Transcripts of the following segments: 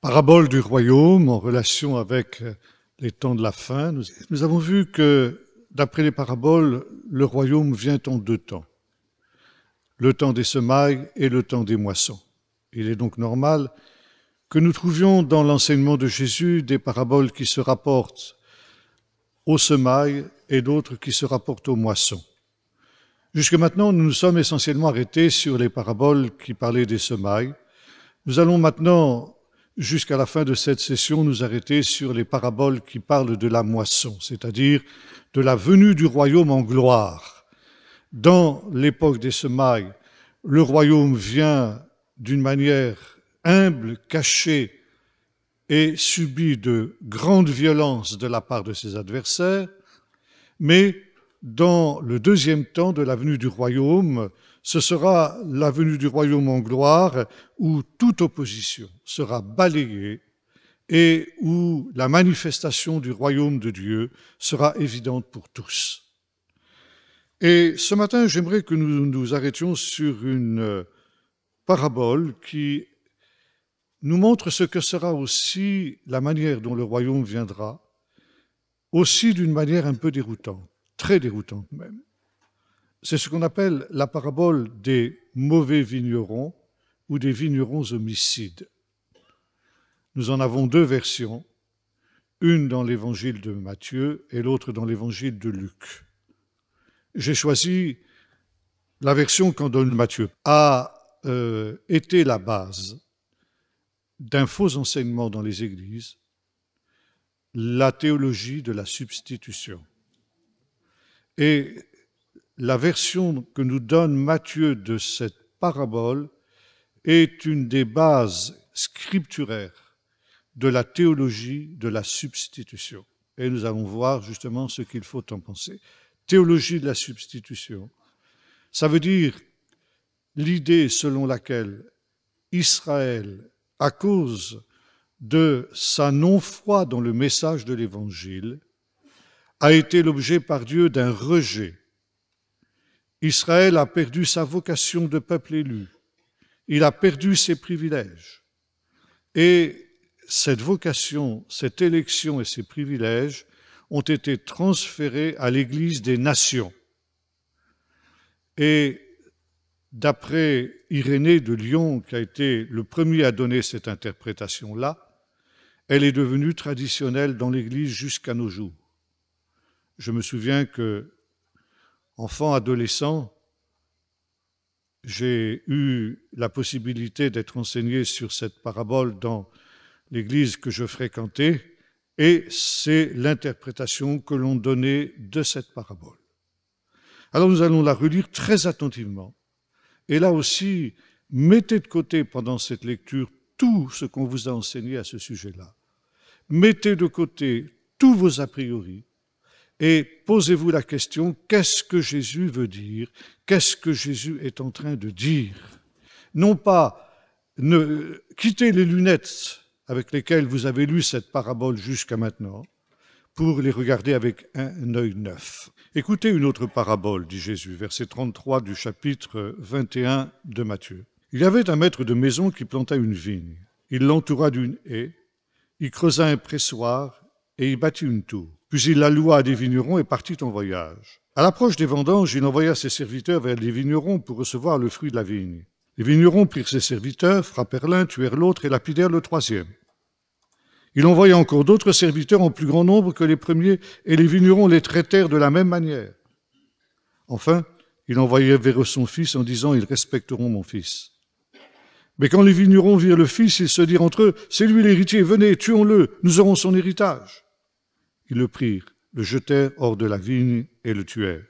parabole du royaume en relation avec euh, les temps de la fin, nous, avons vu que, d'après les paraboles, le royaume vient en deux temps. Le temps des semailles et le temps des moissons. Il est donc normal que nous trouvions dans l'enseignement de Jésus des paraboles qui se rapportent aux semailles et d'autres qui se rapportent aux moissons. Jusque maintenant, nous nous sommes essentiellement arrêtés sur les paraboles qui parlaient des semailles. Nous allons maintenant jusqu'à la fin de cette session nous arrêter sur les paraboles qui parlent de la moisson, c'est-à-dire de la venue du royaume en gloire. Dans l'époque des semailles, le royaume vient d'une manière humble, cachée et subit de grandes violences de la part de ses adversaires, mais dans le deuxième temps de la venue du royaume, ce sera la venue du royaume en gloire où toute opposition sera balayée et où la manifestation du royaume de Dieu sera évidente pour tous. Et ce matin, j'aimerais que nous nous arrêtions sur une euh, parabole qui nous montre ce que sera aussi la manière dont le royaume viendra, aussi d'une manière un peu déroutante, très déroutante même. C'est ce qu'on appelle la parabole des mauvais vignerons ou des vignerons homicides. Nous en avons deux versions, une dans l'évangile de Matthieu et l'autre dans l'évangile de Luc. J'ai choisi la version qu'en donne Matthieu, a euh, été la base d'un faux enseignement dans les églises, la théologie de la substitution. Et la version que nous donne Matthieu de cette parabole est une des bases scripturaires de la théologie de la substitution. Et nous allons voir justement ce qu'il faut en penser. Théologie de la substitution, ça veut dire l'idée selon laquelle Israël, à cause de sa non-foi dans le message de l'Évangile, a été l'objet par Dieu d'un rejet Israël a perdu sa vocation de peuple élu. Il a perdu ses privilèges. Et cette vocation, cette élection et ses privilèges ont été transférés à l'Église des nations. Et d'après Irénée de Lyon, qui a été le premier à donner cette interprétation-là, elle est devenue traditionnelle dans l'Église jusqu'à nos jours. Je me souviens que enfant, adolescent, j'ai eu la possibilité d'être enseigné sur cette parabole dans l'église que je fréquentais, et c'est l'interprétation que l'on donnait de cette parabole. Alors nous allons la relire très attentivement. Et là aussi, mettez de côté pendant cette lecture tout ce qu'on vous a enseigné à ce sujet-là. Mettez de côté tous vos a priori, et posez-vous la question, qu'est-ce que Jésus veut dire Qu'est-ce que Jésus est en train de dire Non pas ne, quitter les lunettes avec lesquelles vous avez lu cette parabole jusqu'à maintenant pour les regarder avec un œil neuf. Écoutez une autre parabole, dit Jésus, verset 33 du chapitre 21 de Matthieu. Il y avait un maître de maison qui planta une vigne. Il l'entoura d'une haie, il creusa un pressoir et y bâtit une tour puis il l'alloua à des vignerons et partit en voyage. À l'approche des vendanges, il envoya ses serviteurs vers les vignerons pour recevoir le fruit de la vigne. Les vignerons prirent ses serviteurs, frappèrent l'un, tuèrent l'autre et lapidèrent le troisième. Il envoya encore d'autres serviteurs en plus grand nombre que les premiers, et les vignerons les traitèrent de la même manière. Enfin, il envoya vers eux son fils en disant, ils respecteront mon fils. Mais quand les vignerons virent le fils, ils se dirent entre eux, c'est lui l'héritier, venez, tuons-le, nous aurons son héritage. Ils le prirent, le jetèrent hors de la vigne et le tuèrent.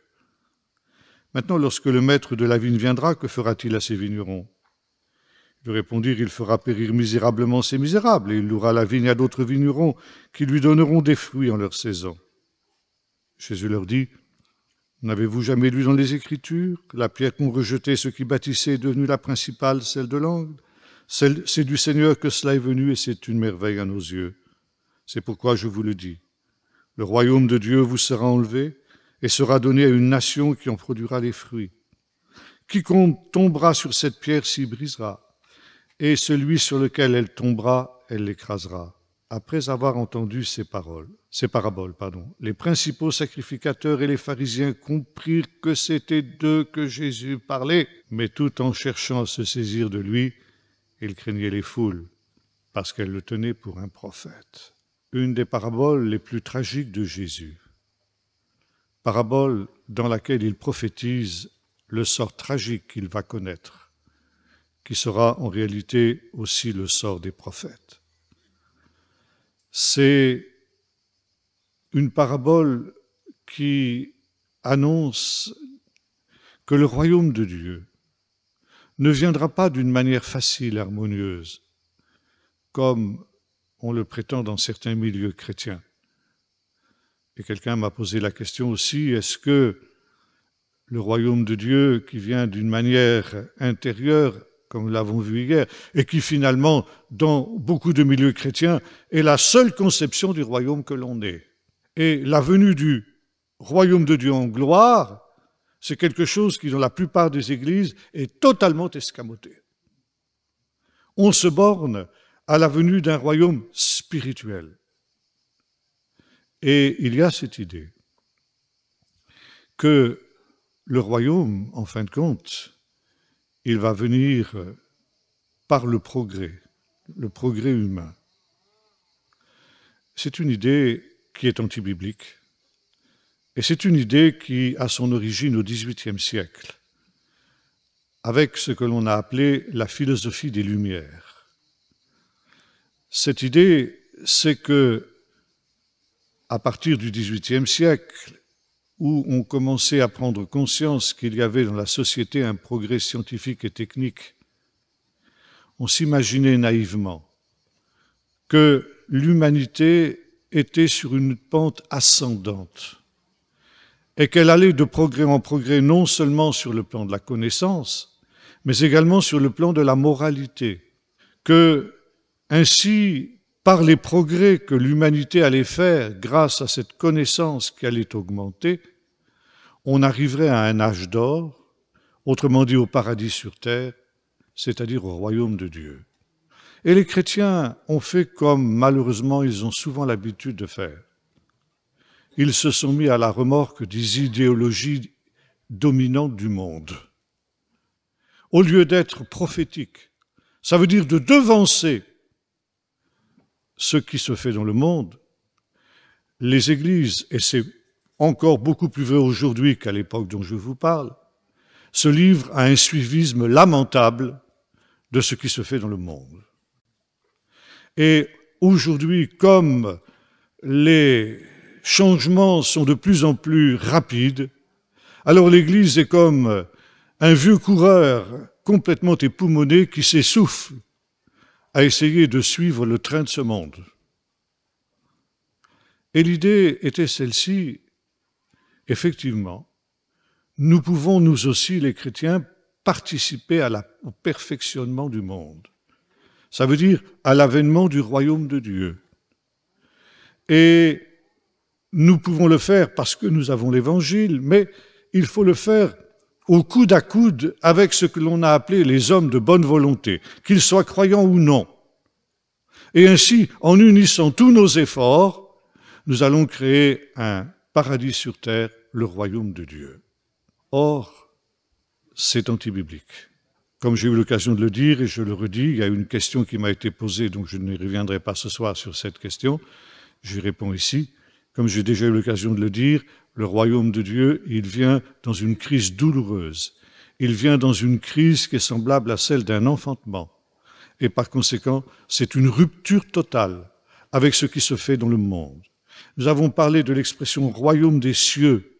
Maintenant, lorsque le maître de la vigne viendra, que fera-t-il à ses vignerons Ils répondirent, il fera périr misérablement ses misérables, et il louera la vigne à d'autres vignerons qui lui donneront des fruits en leur saison. Jésus leur dit, N'avez-vous jamais lu dans les Écritures que la pierre qu'ont rejetée ceux qui bâtissaient est devenue la principale, celle de l'angle C'est du Seigneur que cela est venu et c'est une merveille à nos yeux. C'est pourquoi je vous le dis. Le royaume de Dieu vous sera enlevé et sera donné à une nation qui en produira les fruits. Quiconque tombera sur cette pierre s'y brisera, et celui sur lequel elle tombera, elle l'écrasera. Après avoir entendu ces paroles, ces paraboles, pardon, les principaux sacrificateurs et les pharisiens comprirent que c'était d'eux que Jésus parlait, mais tout en cherchant à se saisir de lui, ils craignaient les foules, parce qu'elles le tenaient pour un prophète une des paraboles les plus tragiques de Jésus, parabole dans laquelle il prophétise le sort tragique qu'il va connaître, qui sera en réalité aussi le sort des prophètes. C'est une parabole qui annonce que le royaume de Dieu ne viendra pas d'une manière facile, harmonieuse, comme on le prétend dans certains milieux chrétiens. Et quelqu'un m'a posé la question aussi, est-ce que le royaume de Dieu qui vient d'une manière intérieure, comme nous l'avons vu hier, et qui finalement, dans beaucoup de milieux chrétiens, est la seule conception du royaume que l'on ait. Et la venue du royaume de Dieu en gloire, c'est quelque chose qui, dans la plupart des églises, est totalement escamoté. On se borne à la venue d'un royaume spirituel. Et il y a cette idée que le royaume, en fin de compte, il va venir par le progrès, le progrès humain. C'est une idée qui est antibiblique. Et c'est une idée qui a son origine au XVIIIe siècle, avec ce que l'on a appelé la philosophie des Lumières. Cette idée, c'est que, à partir du XVIIIe siècle, où on commençait à prendre conscience qu'il y avait dans la société un progrès scientifique et technique, on s'imaginait naïvement que l'humanité était sur une pente ascendante et qu'elle allait de progrès en progrès non seulement sur le plan de la connaissance, mais également sur le plan de la moralité, que ainsi, par les progrès que l'humanité allait faire grâce à cette connaissance qui allait augmenter, on arriverait à un âge d'or, autrement dit au paradis sur terre, c'est-à-dire au royaume de Dieu. Et les chrétiens ont fait comme malheureusement ils ont souvent l'habitude de faire. Ils se sont mis à la remorque des idéologies dominantes du monde. Au lieu d'être prophétiques, ça veut dire de devancer ce qui se fait dans le monde, les églises, et c'est encore beaucoup plus vrai aujourd'hui qu'à l'époque dont je vous parle, se livrent à un suivisme lamentable de ce qui se fait dans le monde. Et aujourd'hui, comme les changements sont de plus en plus rapides, alors l'Église est comme un vieux coureur complètement époumonné qui s'essouffle à essayer de suivre le train de ce monde. Et l'idée était celle-ci, effectivement, nous pouvons, nous aussi, les chrétiens, participer au perfectionnement du monde. Ça veut dire à l'avènement du royaume de Dieu. Et nous pouvons le faire parce que nous avons l'Évangile, mais il faut le faire au coude à coude avec ce que l'on a appelé les hommes de bonne volonté, qu'ils soient croyants ou non. Et ainsi, en unissant tous nos efforts, nous allons créer un paradis sur terre, le royaume de Dieu. Or, c'est anti-biblique. Comme j'ai eu l'occasion de le dire et je le redis, il y a une question qui m'a été posée, donc je ne reviendrai pas ce soir sur cette question. J'y réponds ici. Comme j'ai déjà eu l'occasion de le dire, le royaume de Dieu, il vient dans une crise douloureuse. Il vient dans une crise qui est semblable à celle d'un enfantement et par conséquent, c'est une rupture totale avec ce qui se fait dans le monde. Nous avons parlé de l'expression royaume des cieux,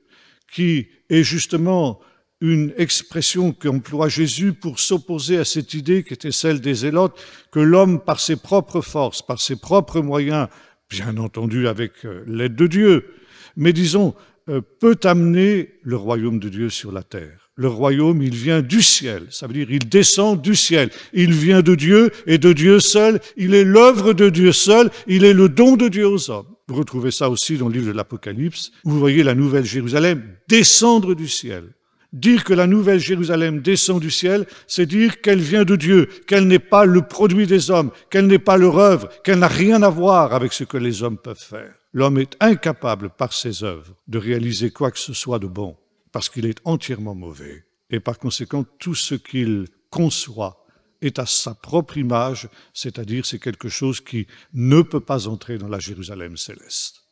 qui est justement une expression qu'emploie Jésus pour s'opposer à cette idée qui était celle des Zélotes, que l'homme, par ses propres forces, par ses propres moyens, bien entendu avec euh, l'aide de Dieu, mais disons, euh, peut amener le royaume de Dieu sur la terre le royaume, il vient du ciel. Ça veut dire, il descend du ciel. Il vient de Dieu et de Dieu seul. Il est l'œuvre de Dieu seul. Il est le don de Dieu aux hommes. Vous retrouvez ça aussi dans le livre de l'Apocalypse. Vous voyez la nouvelle Jérusalem descendre du ciel. Dire que la nouvelle Jérusalem descend du ciel, c'est dire qu'elle vient de Dieu, qu'elle n'est pas le produit des hommes, qu'elle n'est pas leur œuvre, qu'elle n'a rien à voir avec ce que les hommes peuvent faire. L'homme est incapable par ses œuvres de réaliser quoi que ce soit de bon parce qu'il est entièrement mauvais, et par conséquent tout ce qu'il conçoit est à sa propre image, c'est-à-dire c'est quelque chose qui ne peut pas entrer dans la Jérusalem céleste.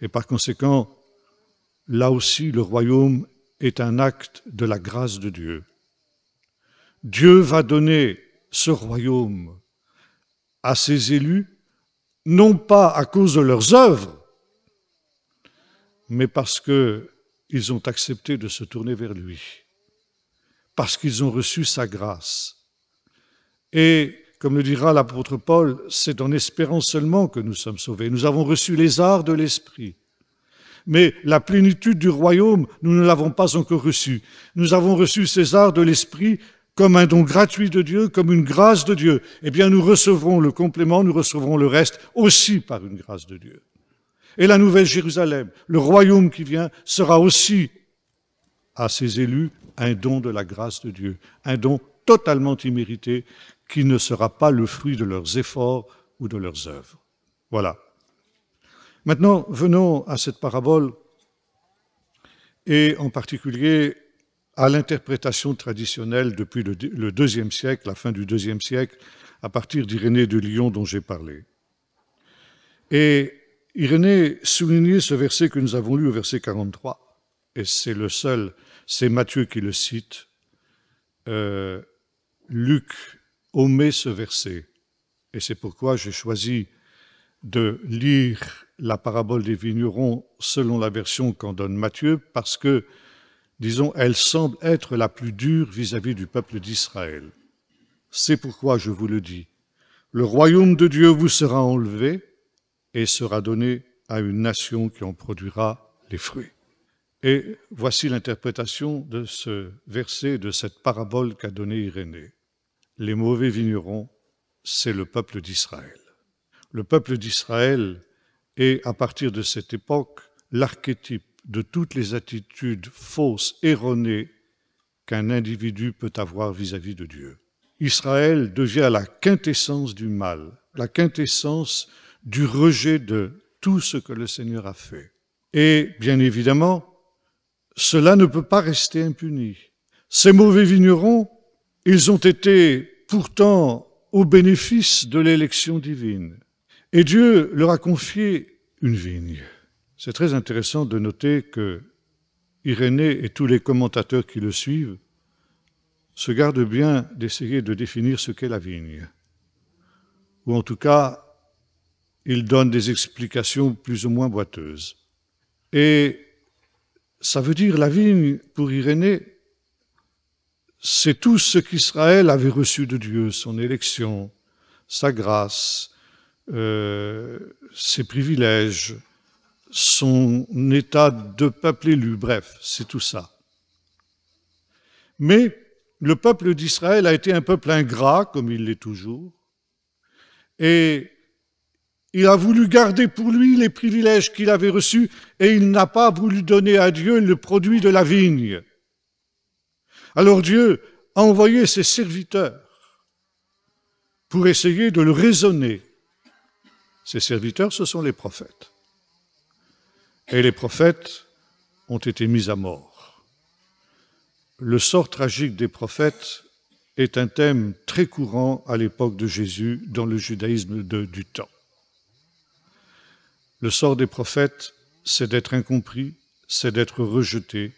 Et par conséquent, là aussi, le royaume est un acte de la grâce de Dieu. Dieu va donner ce royaume à ses élus, non pas à cause de leurs œuvres, mais parce que ils ont accepté de se tourner vers lui, parce qu'ils ont reçu sa grâce. Et, comme le dira l'apôtre Paul, c'est en espérant seulement que nous sommes sauvés. Nous avons reçu les arts de l'Esprit. Mais la plénitude du royaume, nous ne l'avons pas encore reçue. Nous avons reçu ces arts de l'Esprit comme un don gratuit de Dieu, comme une grâce de Dieu, eh bien nous recevrons le complément, nous recevrons le reste aussi par une grâce de Dieu. Et la nouvelle Jérusalem, le royaume qui vient, sera aussi à ses élus un don de la grâce de Dieu, un don totalement immérité qui ne sera pas le fruit de leurs efforts ou de leurs œuvres. Voilà. Maintenant, venons à cette parabole et en particulier à l'interprétation traditionnelle depuis le deuxième siècle, la fin du deuxième siècle, à partir d'Irénée de Lyon dont j'ai parlé. Et Irénée soulignait ce verset que nous avons lu au verset 43, et c'est le seul, c'est Matthieu qui le cite. Euh, Luc omet ce verset, et c'est pourquoi j'ai choisi de lire la parabole des vignerons selon la version qu'en donne Matthieu, parce que, disons, elle semble être la plus dure vis à -vis du peuple d'Israël. C'est pourquoi je vous le dis. Le royaume de Dieu vous sera enlevé et sera donné à une nation qui en produira les fruits. Et voici l'interprétation de ce verset, de cette parabole qu'a donnée Irénée. Les mauvais vignerons, c'est le peuple d'Israël. Le peuple d'Israël est, à partir de cette époque, l'archétype de toutes les attitudes fausses, erronées, qu'un individu peut avoir vis-à-vis -vis de Dieu. Israël devient la quintessence du mal, la quintessence du rejet de tout ce que le Seigneur a fait. Et bien évidemment, cela ne peut pas rester impuni. Ces mauvais vignerons, ils ont été pourtant au bénéfice de l'élection divine. Et Dieu leur a confié une vigne. C'est très intéressant de noter que Irénée et tous les commentateurs qui le suivent se gardent bien d'essayer de définir ce qu'est la vigne, ou en tout cas il donne des explications plus ou moins boiteuses. Et ça veut dire la vigne pour Irénée, c'est tout ce qu'Israël avait reçu de Dieu, son élection, sa grâce, euh, ses privilèges, son état de peuple élu, bref, c'est tout ça. Mais le peuple d'Israël a été un peuple ingrat, comme il l'est toujours, et il a voulu garder pour lui les privilèges qu'il avait reçus et il n'a pas voulu donner à Dieu le produit de la vigne. Alors Dieu a envoyé ses serviteurs pour essayer de le raisonner. Ses serviteurs, ce sont les prophètes. Et les prophètes ont été mis à mort. Le sort tragique des prophètes est un thème très courant à l'époque de Jésus dans le judaïsme du temps. Le sort des prophètes, c'est d'être incompris, c'est d'être rejeté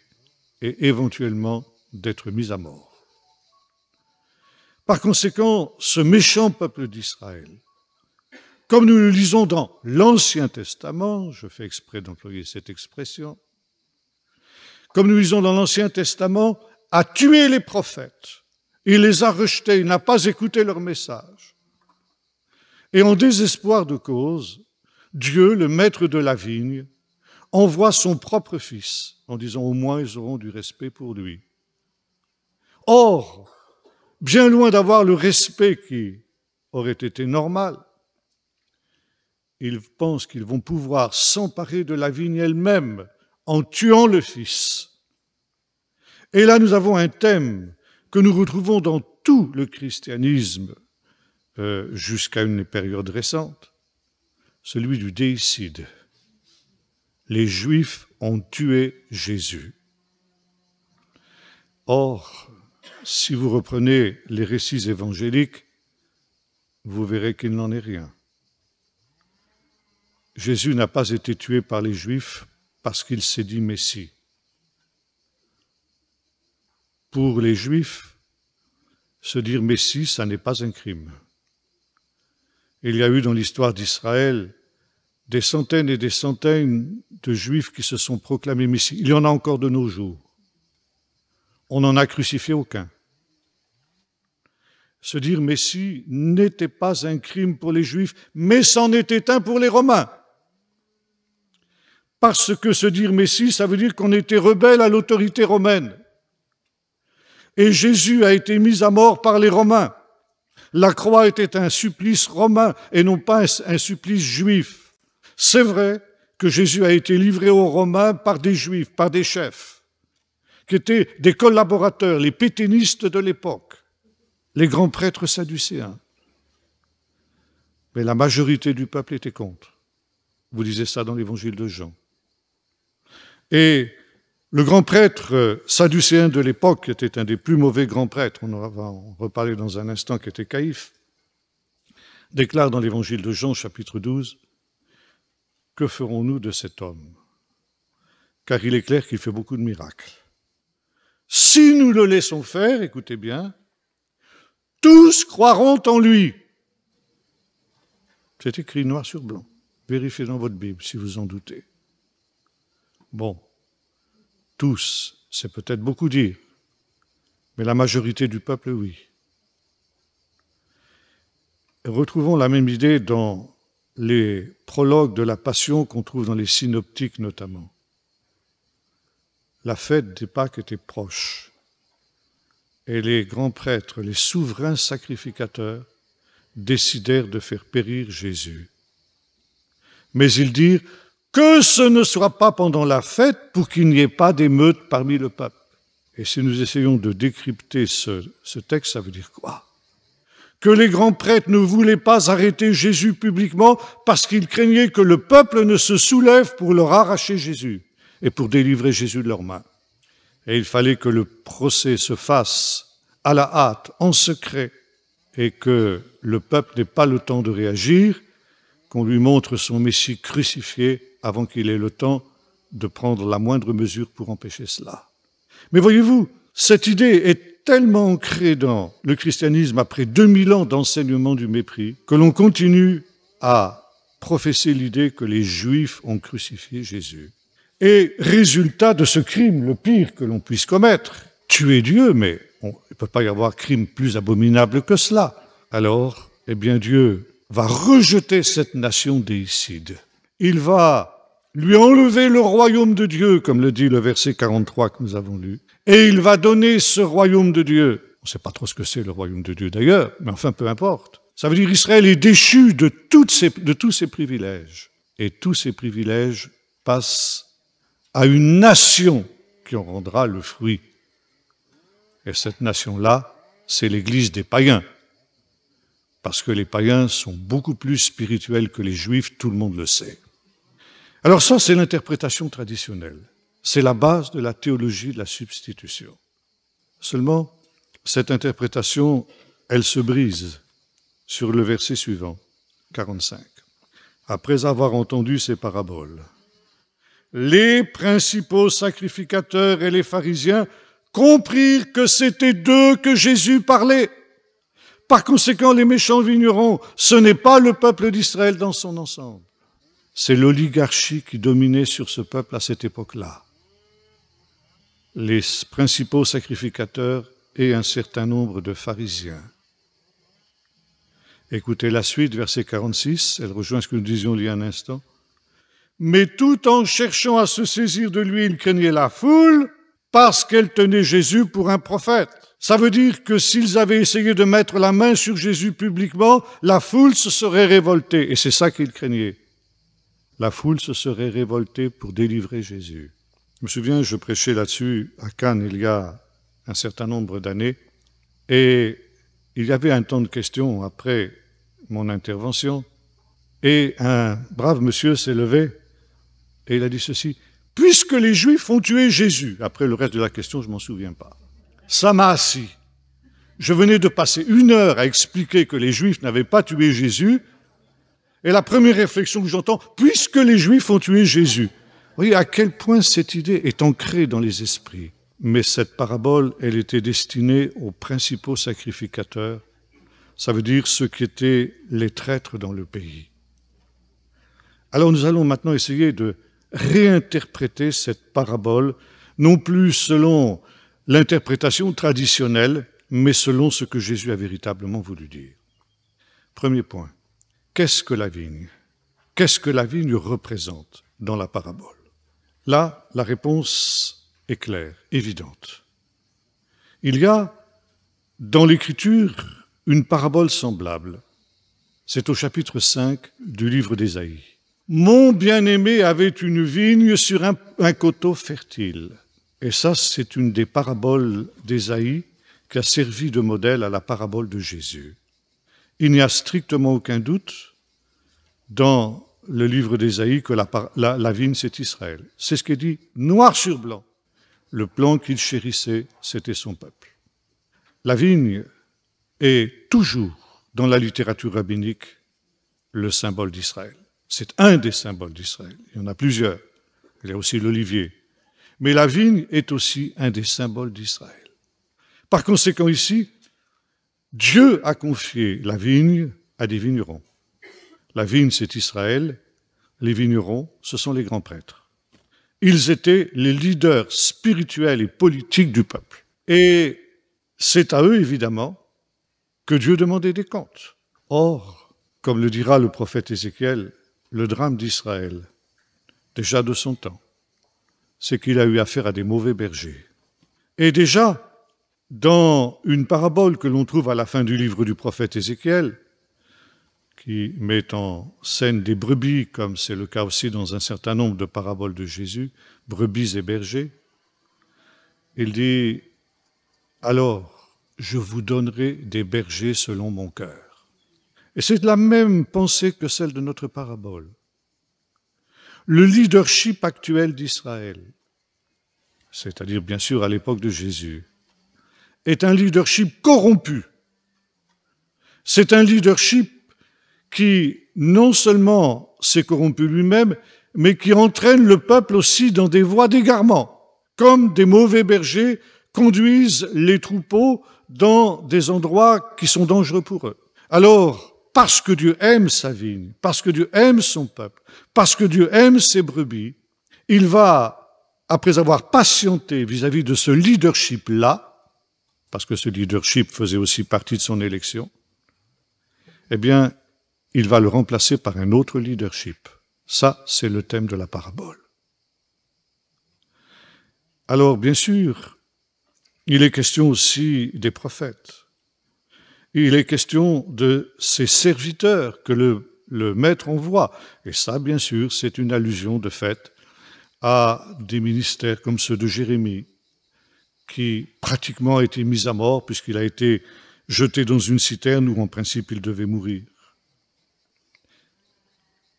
et éventuellement d'être mis à mort. Par conséquent, ce méchant peuple d'Israël, comme nous le lisons dans l'Ancien Testament, je fais exprès d'employer cette expression, comme nous le lisons dans l'Ancien Testament, a tué les prophètes, il les a rejetés, il n'a pas écouté leur message. Et en désespoir de cause, Dieu, le maître de la vigne, envoie son propre fils en disant au moins ils auront du respect pour lui. Or, bien loin d'avoir le respect qui aurait été normal, ils pensent qu'ils vont pouvoir s'emparer de la vigne elle-même en tuant le fils. Et là, nous avons un thème que nous retrouvons dans tout le christianisme euh, jusqu'à une période récente celui du déicide. Les Juifs ont tué Jésus. Or, si vous reprenez les récits évangéliques, vous verrez qu'il n'en est rien. Jésus n'a pas été tué par les Juifs parce qu'il s'est dit Messie. Pour les Juifs, se dire Messie, ça n'est pas un crime. Il y a eu dans l'histoire d'Israël des centaines et des centaines de juifs qui se sont proclamés Messie. Il y en a encore de nos jours. On n'en a crucifié aucun. Se dire Messie n'était pas un crime pour les juifs, mais c'en était un pour les Romains. Parce que se dire Messie, ça veut dire qu'on était rebelle à l'autorité romaine. Et Jésus a été mis à mort par les Romains. La croix était un supplice romain et non pas un supplice juif. C'est vrai que Jésus a été livré aux Romains par des juifs, par des chefs, qui étaient des collaborateurs, les péténistes de l'époque, les grands prêtres sadducéens. Mais la majorité du peuple était contre. Vous lisez ça dans l'évangile de Jean. Et le grand prêtre euh, sadducéen de l'époque était un des plus mauvais grands prêtres, on va en reparler dans un instant, qui était Caïphe, déclare dans l'évangile de Jean, chapitre 12, Que ferons-nous de cet homme Car il est clair qu'il fait beaucoup de miracles. Si nous le laissons faire, écoutez bien, tous croiront en lui. C'est écrit noir sur blanc. Vérifiez dans votre Bible si vous en doutez. Bon, tous, c'est peut-être beaucoup dire, mais la majorité du peuple, oui. retrouvons la même idée dans les prologues de la Passion qu'on trouve dans les synoptiques notamment. La fête des Pâques était proche et les grands prêtres, les souverains sacrificateurs, décidèrent de faire périr Jésus. Mais ils dirent, que ce ne soit pas pendant la fête pour qu'il n'y ait pas d'émeute parmi le peuple. Et si nous essayons de décrypter ce, ce texte, ça veut dire quoi Que les grands prêtres ne voulaient pas arrêter Jésus publiquement parce qu'ils craignaient que le peuple ne se soulève pour leur arracher Jésus et pour délivrer Jésus de leurs mains. Et il fallait que le procès se fasse à la hâte, en secret, et que le peuple n'ait pas le temps de réagir, qu'on lui montre son Messie crucifié avant qu'il ait le temps de prendre la moindre mesure pour empêcher cela. Mais voyez-vous, cette idée est tellement ancrée dans le christianisme après 2000 ans d'enseignement du mépris que l'on continue à professer l'idée que les Juifs ont crucifié Jésus. Et résultat de ce crime, le pire que l'on puisse commettre, tuer Dieu, mais il ne peut pas y avoir crime plus abominable que cela. Alors, eh bien Dieu va rejeter cette nation déicide. Il va lui enlever le royaume de Dieu, comme le dit le verset 43 que nous avons lu, et il va donner ce royaume de Dieu. On ne sait pas trop ce que c'est le royaume de Dieu d'ailleurs, mais enfin peu importe. Ça veut dire Israël est déchu de, toutes tous ses privilèges. Et tous ces privilèges passent à une nation qui en rendra le fruit. Et cette nation-là, c'est l'Église des païens. Parce que les païens sont beaucoup plus spirituels que les juifs, tout le monde le sait. Alors ça, c'est l'interprétation traditionnelle. C'est la base de la théologie de la substitution. Seulement, cette interprétation, elle se brise sur le verset suivant, 45. Après avoir entendu ces paraboles, les principaux sacrificateurs et les pharisiens comprirent que c'était d'eux que Jésus parlait. Par conséquent, les méchants vignerons, ce n'est pas le peuple d'Israël dans son ensemble. C'est l'oligarchie qui dominait sur ce peuple à cette époque-là. Les principaux sacrificateurs et un certain nombre de pharisiens. Écoutez la suite, verset 46, elle rejoint ce que nous disions il y a un instant. Mais tout en cherchant à se saisir de lui, il craignait la foule parce qu'elle tenait Jésus pour un prophète. Ça veut dire que s'ils avaient essayé de mettre la main sur Jésus publiquement, la foule se serait révoltée, et c'est ça qu'ils craignaient la foule se serait révoltée pour délivrer Jésus. Je me souviens, je prêchais là-dessus à Cannes il y a un certain nombre d'années, et il y avait un temps de questions après mon intervention, et un brave monsieur s'est levé et il a dit ceci, puisque les Juifs ont tué Jésus, après le reste de la question, je m'en souviens pas. Ça m'a assis. Je venais de passer une heure à expliquer que les Juifs n'avaient pas tué Jésus, et la première réflexion que j'entends, puisque les Juifs ont tué Jésus. voyez à quel point cette idée est ancrée dans les esprits. Mais cette parabole, elle était destinée aux principaux sacrificateurs, ça veut dire ceux qui étaient les traîtres dans le pays. Alors nous allons maintenant essayer de réinterpréter cette parabole, non plus selon l'interprétation traditionnelle, mais selon ce que Jésus a véritablement voulu dire. Premier point qu'est-ce que la vigne Qu'est-ce que la vigne représente dans la parabole Là, la réponse est claire, évidente. Il y a dans l'Écriture une parabole semblable. C'est au chapitre 5 du livre d'Ésaïe. Mon bien-aimé avait une vigne sur un, coteau fertile. Et ça, c'est une des paraboles d'Ésaïe qui a servi de modèle à la parabole de Jésus. Il n'y a strictement aucun doute dans le livre d'Ésaïe que la, la vigne, c'est Israël. C'est ce qui est dit noir sur blanc. Le plan qu'il chérissait, c'était son peuple. La vigne est toujours, dans la littérature rabbinique, le symbole d'Israël. C'est un des symboles d'Israël. Il y en a plusieurs. Il y a aussi l'olivier. Mais la vigne est aussi un des symboles d'Israël. Par conséquent, ici, Dieu a confié la vigne à des vignerons. La vigne, c'est Israël. Les vignerons, ce sont les grands prêtres. Ils étaient les leaders spirituels et politiques du peuple. Et c'est à eux, évidemment, que Dieu demandait des comptes. Or, comme le dira le prophète Ézéchiel, le drame d'Israël, déjà de son temps, c'est qu'il a eu affaire à des mauvais bergers. Et déjà, dans une parabole que l'on trouve à la fin du livre du prophète Ézéchiel, qui met en scène des brebis, comme c'est le cas aussi dans un certain nombre de paraboles de Jésus, brebis et bergers, il dit, alors je vous donnerai des bergers selon mon cœur. Et c'est la même pensée que celle de notre parabole. Le leadership actuel d'Israël, c'est-à-dire bien sûr à l'époque de Jésus, est un leadership corrompu. C'est un leadership qui non seulement s'est corrompu lui-même, mais qui entraîne le peuple aussi dans des voies d'égarement, comme des mauvais bergers conduisent les troupeaux dans des endroits qui sont dangereux pour eux. Alors, parce que Dieu aime sa vigne, parce que Dieu aime son peuple, parce que Dieu aime ses brebis, il va, après avoir patienté vis-à-vis -vis de ce leadership-là, parce que ce leadership faisait aussi partie de son élection, eh bien, il va le remplacer par un autre leadership. Ça, c'est le thème de la parabole. Alors, bien sûr, il est question aussi des prophètes. Il est question de ces serviteurs que le, le maître envoie. Et ça, bien sûr, c'est une allusion de fait à des ministères comme ceux de Jérémie, qui pratiquement a été mis à mort puisqu'il a été jeté dans une citerne où en principe il devait mourir.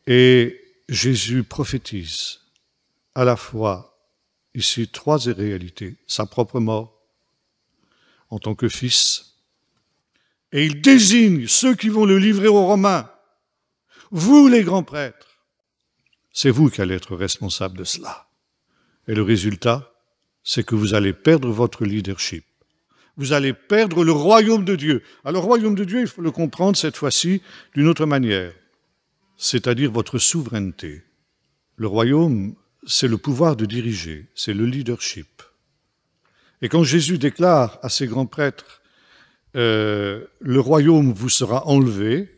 Et Jésus prophétise à la fois ici trois réalités, sa propre mort en tant que fils, et il désigne ceux qui vont le livrer aux Romains, vous les grands prêtres. C'est vous qui allez être responsable de cela. Et le résultat, c'est que vous allez perdre votre leadership. Vous allez perdre le royaume de Dieu. Alors, ah, le royaume de Dieu, il faut le comprendre cette fois-ci d'une autre manière, c'est-à-dire votre souveraineté. Le royaume, c'est le pouvoir de diriger, c'est le leadership. Et quand Jésus déclare à ses grands prêtres, euh, le royaume vous sera enlevé,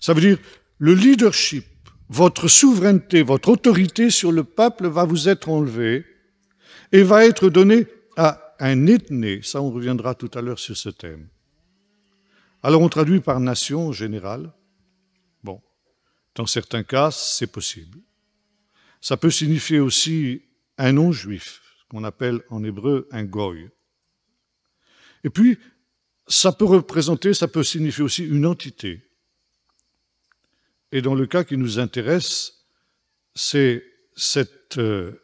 ça veut dire le leadership, votre souveraineté, votre autorité sur le peuple va vous être enlevée et va être donné à un ethné. Ça, on reviendra tout à l'heure sur ce thème. Alors, on traduit par nation générale. Bon, dans certains cas, c'est possible. Ça peut signifier aussi un nom juif qu'on appelle en hébreu un goy. Et puis, ça peut représenter, ça peut signifier aussi une entité. Et dans le cas qui nous intéresse, c'est cette euh,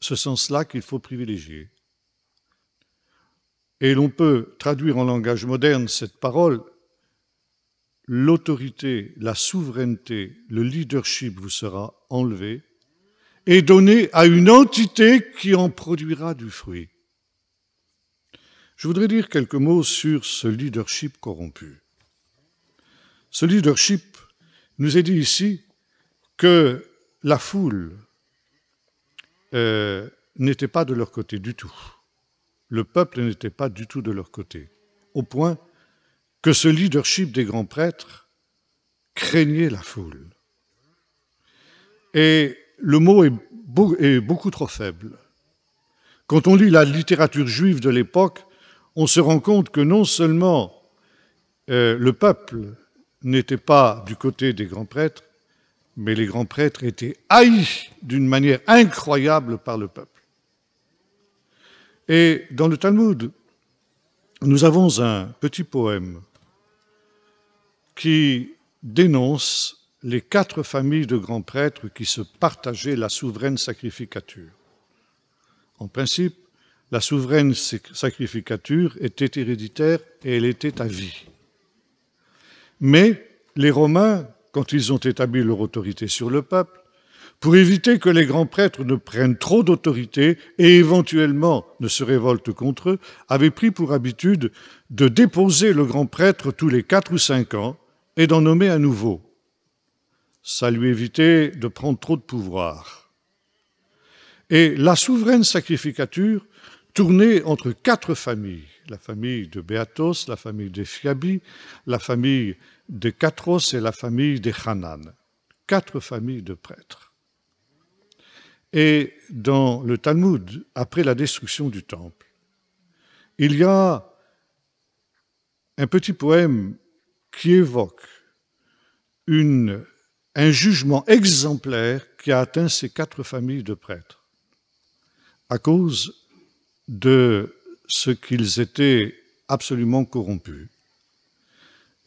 ce sens-là qu'il faut privilégier. Et l'on peut traduire en langage moderne cette parole l'autorité, la souveraineté, le leadership vous sera enlevé et donné à une entité qui en produira du fruit. Je voudrais dire quelques mots sur ce leadership corrompu. Ce leadership nous est dit ici que la foule, euh, n'étaient pas de leur côté du tout. Le peuple n'était pas du tout de leur côté, au point que ce leadership des grands prêtres craignait la foule. Et le mot est, beaucoup trop faible. Quand on lit la littérature juive de l'époque, on se rend compte que non seulement euh, le peuple n'était pas du côté des grands prêtres, mais les grands prêtres étaient haïs d'une manière incroyable par le peuple. Et dans le Talmud, nous avons un petit poème qui dénonce les quatre familles de grands prêtres qui se partageaient la souveraine sacrificature. En principe, la souveraine sacrificature était héréditaire et elle était à vie. Mais les Romains quand ils ont établi leur autorité sur le peuple, pour éviter que les grands prêtres ne prennent trop d'autorité et éventuellement ne se révoltent contre eux, avaient pris pour habitude de déposer le grand prêtre tous les quatre ou cinq ans et d'en nommer un nouveau. Ça lui évitait de prendre trop de pouvoir. Et la souveraine sacrificature tournait entre quatre familles, la famille de Béatos, la famille des Fiabi, la famille de Katros et la famille des Hanan, quatre familles de prêtres. Et dans le Talmud, après la destruction du temple, il y a un petit poème qui évoque une, un jugement exemplaire qui a atteint ces quatre familles de prêtres à cause de ce qu'ils étaient absolument corrompus.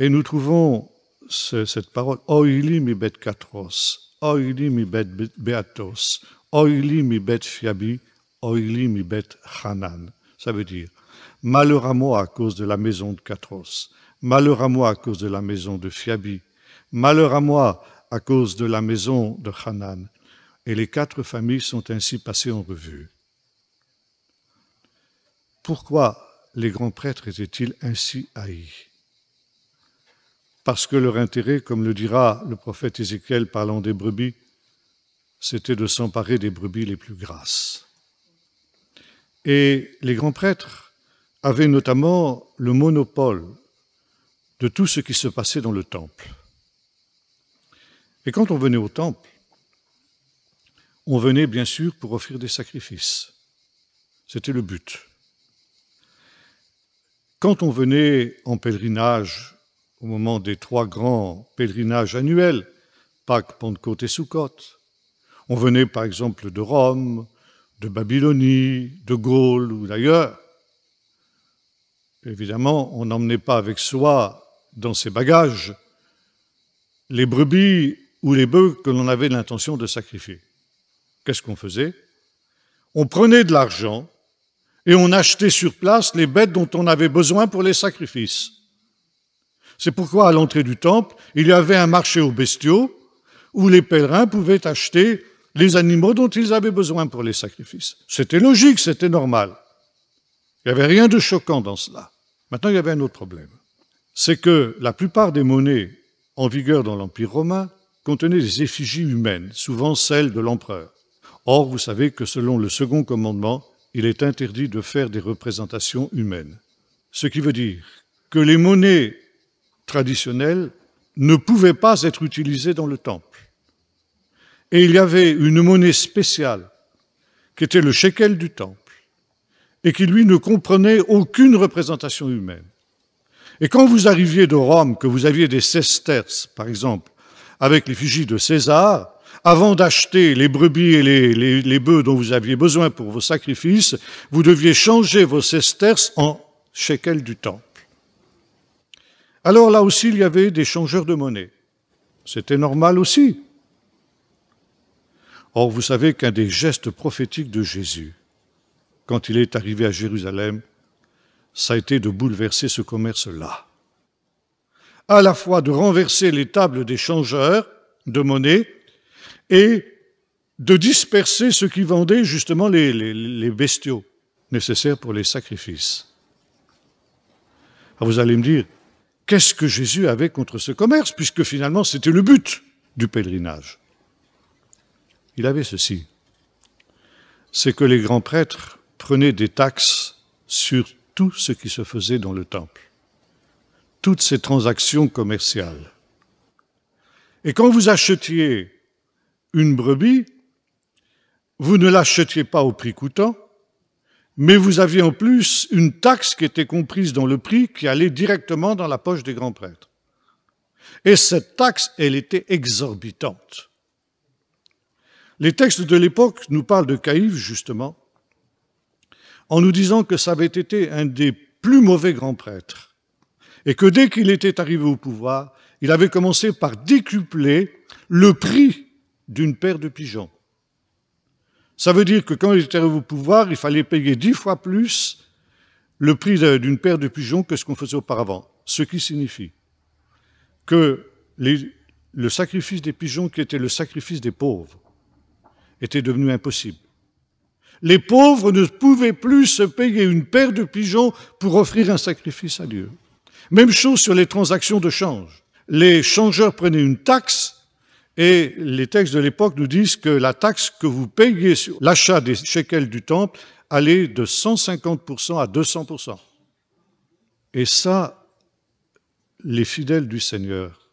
Et nous trouvons cette parole Oili mi bet katros, mi bet beatos, mi bet fiabi, oili mi bet hanan. Ça veut dire Malheur à moi à cause de la maison de Katros, malheur à moi à cause de la maison de Fiabi, malheur à moi à cause de la maison de Hanan. Et les quatre familles sont ainsi passées en revue. Pourquoi les grands prêtres étaient-ils ainsi haïs parce que leur intérêt, comme le dira le prophète Ézéchiel parlant des brebis, c'était de s'emparer des brebis les plus grasses. Et les grands prêtres avaient notamment le monopole de tout ce qui se passait dans le temple. Et quand on venait au temple, on venait bien sûr pour offrir des sacrifices. C'était le but. Quand on venait en pèlerinage au moment des trois grands pèlerinages annuels, Pâques, Pentecôte et Côte. On venait par exemple de Rome, de Babylonie, de Gaule ou d'ailleurs. Évidemment, on n'emmenait pas avec soi dans ses bagages les brebis ou les bœufs que l'on avait l'intention de sacrifier. Qu'est-ce qu'on faisait On prenait de l'argent et on achetait sur place les bêtes dont on avait besoin pour les sacrifices. C'est pourquoi à l'entrée du temple, il y avait un marché aux bestiaux où les pèlerins pouvaient acheter les animaux dont ils avaient besoin pour les sacrifices. C'était logique, c'était normal. Il n'y avait rien de choquant dans cela. Maintenant, il y avait un autre problème. C'est que la plupart des monnaies en vigueur dans l'Empire romain contenaient des effigies humaines, souvent celles de l'empereur. Or, vous savez que selon le second commandement, il est interdit de faire des représentations humaines. Ce qui veut dire que les monnaies traditionnel ne pouvait pas être utilisé dans le temple. Et il y avait une monnaie spéciale qui était le shekel du temple et qui, lui, ne comprenait aucune représentation humaine. Et quand vous arriviez de Rome, que vous aviez des sesterces, par exemple, avec l'effigie de César, avant d'acheter les brebis et les, bœufs dont vous aviez besoin pour vos sacrifices, vous deviez changer vos sesterces en shekels du temple. Alors là aussi, il y avait des changeurs de monnaie. C'était normal aussi. Or, vous savez qu'un des gestes prophétiques de Jésus, quand il est arrivé à Jérusalem, ça a été de bouleverser ce commerce-là. À la fois de renverser les tables des changeurs de monnaie et de disperser ceux qui vendaient justement les, bestiaux nécessaires pour les sacrifices. Alors ah, vous allez me dire, Qu'est-ce que Jésus avait contre ce commerce, puisque finalement c'était le but du pèlerinage Il avait ceci, c'est que les grands prêtres prenaient des taxes sur tout ce qui se faisait dans le temple, toutes ces transactions commerciales. Et quand vous achetiez une brebis, vous ne l'achetiez pas au prix coûtant, mais vous aviez en plus une taxe qui était comprise dans le prix qui allait directement dans la poche des grands prêtres. Et cette taxe, elle était exorbitante. Les textes de l'époque nous parlent de Caïphe, justement, en nous disant que ça avait été un des plus mauvais grands prêtres, et que dès qu'il était arrivé au pouvoir, il avait commencé par décupler le prix d'une paire de pigeons. Ça veut dire que quand ils étaient au pouvoir, il fallait payer dix fois plus le prix d'une paire de pigeons que ce qu'on faisait auparavant. Ce qui signifie que le sacrifice des pigeons, qui était le sacrifice des pauvres, était devenu impossible. Les pauvres ne pouvaient plus se payer une paire de pigeons pour offrir un sacrifice à Dieu. Même chose sur les transactions de change. Les changeurs prenaient une taxe et les textes de l'époque nous disent que la taxe que vous payiez sur l'achat des shekels du temple allait de 150% à 200%. Et ça, les fidèles du Seigneur,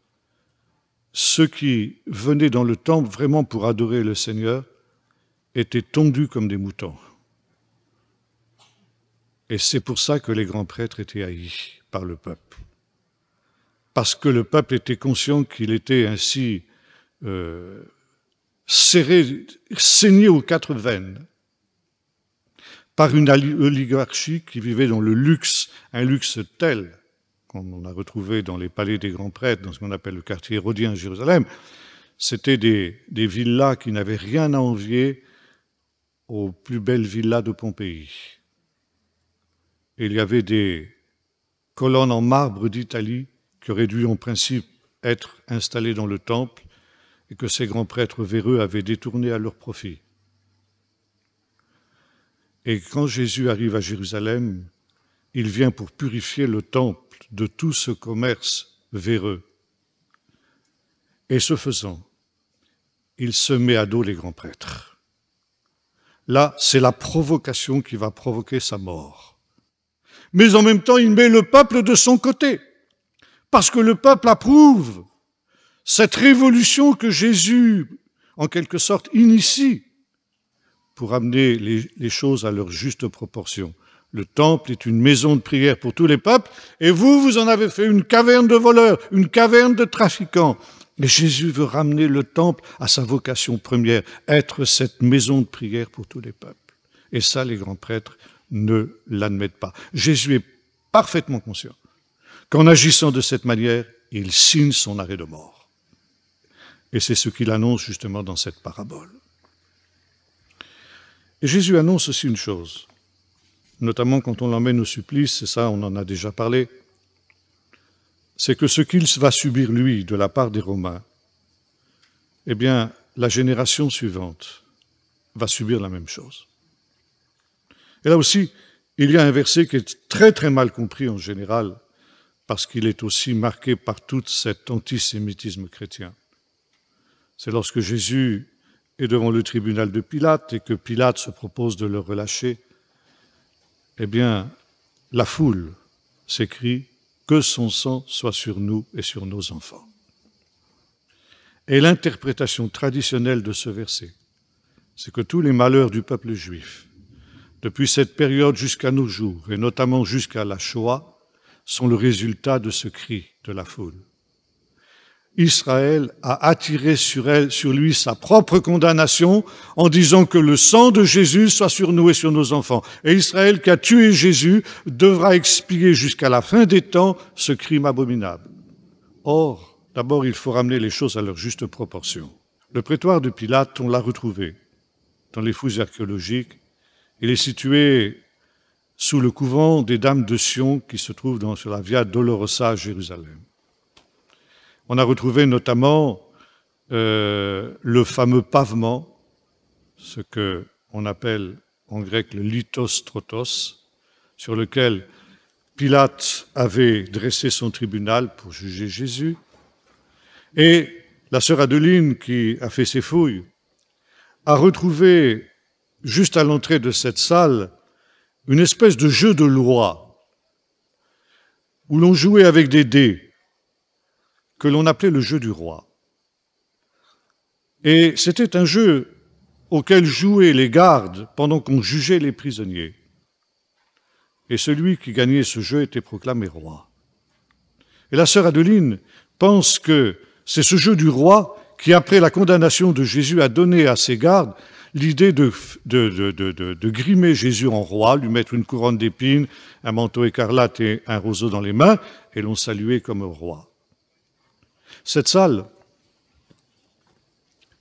ceux qui venaient dans le temple vraiment pour adorer le Seigneur, étaient tondus comme des moutons. Et c'est pour ça que les grands prêtres étaient haïs par le peuple. Parce que le peuple était conscient qu'il était ainsi euh, serré, saigné aux quatre veines par une oligarchie qui vivait dans le luxe, un luxe tel qu'on a retrouvé dans les palais des grands prêtres, dans ce qu'on appelle le quartier hérodien à Jérusalem. C'était des, villas qui n'avaient rien à envier aux plus belles villas de Pompéi. il y avait des colonnes en marbre d'Italie qui auraient dû en principe être installées dans le temple et que ces grands prêtres véreux avaient détourné à leur profit. Et quand Jésus arrive à Jérusalem, il vient pour purifier le temple de tout ce commerce véreux. Et ce faisant, il se met à dos les grands prêtres. Là, c'est la provocation qui va provoquer sa mort. Mais en même temps, il met le peuple de son côté, parce que le peuple approuve cette révolution que Jésus, en quelque sorte, initie pour amener les, choses à leur juste proportion. Le temple est une maison de prière pour tous les peuples, et vous, vous en avez fait une caverne de voleurs, une caverne de trafiquants. Mais Jésus veut ramener le temple à sa vocation première, être cette maison de prière pour tous les peuples. Et ça, les grands prêtres ne l'admettent pas. Jésus est parfaitement conscient qu'en agissant de cette manière, il signe son arrêt de mort. Et c'est ce qu'il annonce justement dans cette parabole. Et Jésus annonce aussi une chose, notamment quand on l'emmène au supplice, et ça on en a déjà parlé, c'est que ce qu'il va subir lui de la part des Romains, eh bien la génération suivante va subir la même chose. Et là aussi, il y a un verset qui est très très mal compris en général, parce qu'il est aussi marqué par tout cet antisémitisme chrétien. C'est lorsque Jésus est devant le tribunal de Pilate et que Pilate se propose de le relâcher, eh bien, la foule s'écrie Que son sang soit sur nous et sur nos enfants. Et l'interprétation traditionnelle de ce verset, c'est que tous les malheurs du peuple juif, depuis cette période jusqu'à nos jours, et notamment jusqu'à la Shoah, sont le résultat de ce cri de la foule. Israël a attiré sur, elle, sur lui sa propre condamnation en disant que le sang de Jésus soit sur nous et sur nos enfants. Et Israël qui a tué Jésus devra expier jusqu'à la fin des temps ce crime abominable. Or, d'abord, il faut ramener les choses à leur juste proportion. Le prétoire de Pilate, on l'a retrouvé dans les fouilles archéologiques. Il est situé sous le couvent des Dames de Sion qui se trouve dans, sur la Via Dolorosa à Jérusalem. On a retrouvé notamment euh, le fameux pavement, ce que on appelle en grec le trotos », sur lequel Pilate avait dressé son tribunal pour juger Jésus. Et la sœur Adeline, qui a fait ses fouilles, a retrouvé, juste à l'entrée de cette salle, une espèce de jeu de loi, où l'on jouait avec des dés que l'on appelait le jeu du roi. Et c'était un jeu auquel jouaient les gardes pendant qu'on jugeait les prisonniers. Et celui qui gagnait ce jeu était proclamé roi. Et la sœur Adeline pense que c'est ce jeu du roi qui, après la condamnation de Jésus, a donné à ses gardes l'idée de, de, de, grimer Jésus en roi, lui mettre une couronne d'épines, un manteau écarlate et un roseau dans les mains, et l'on salué comme roi. Cette salle,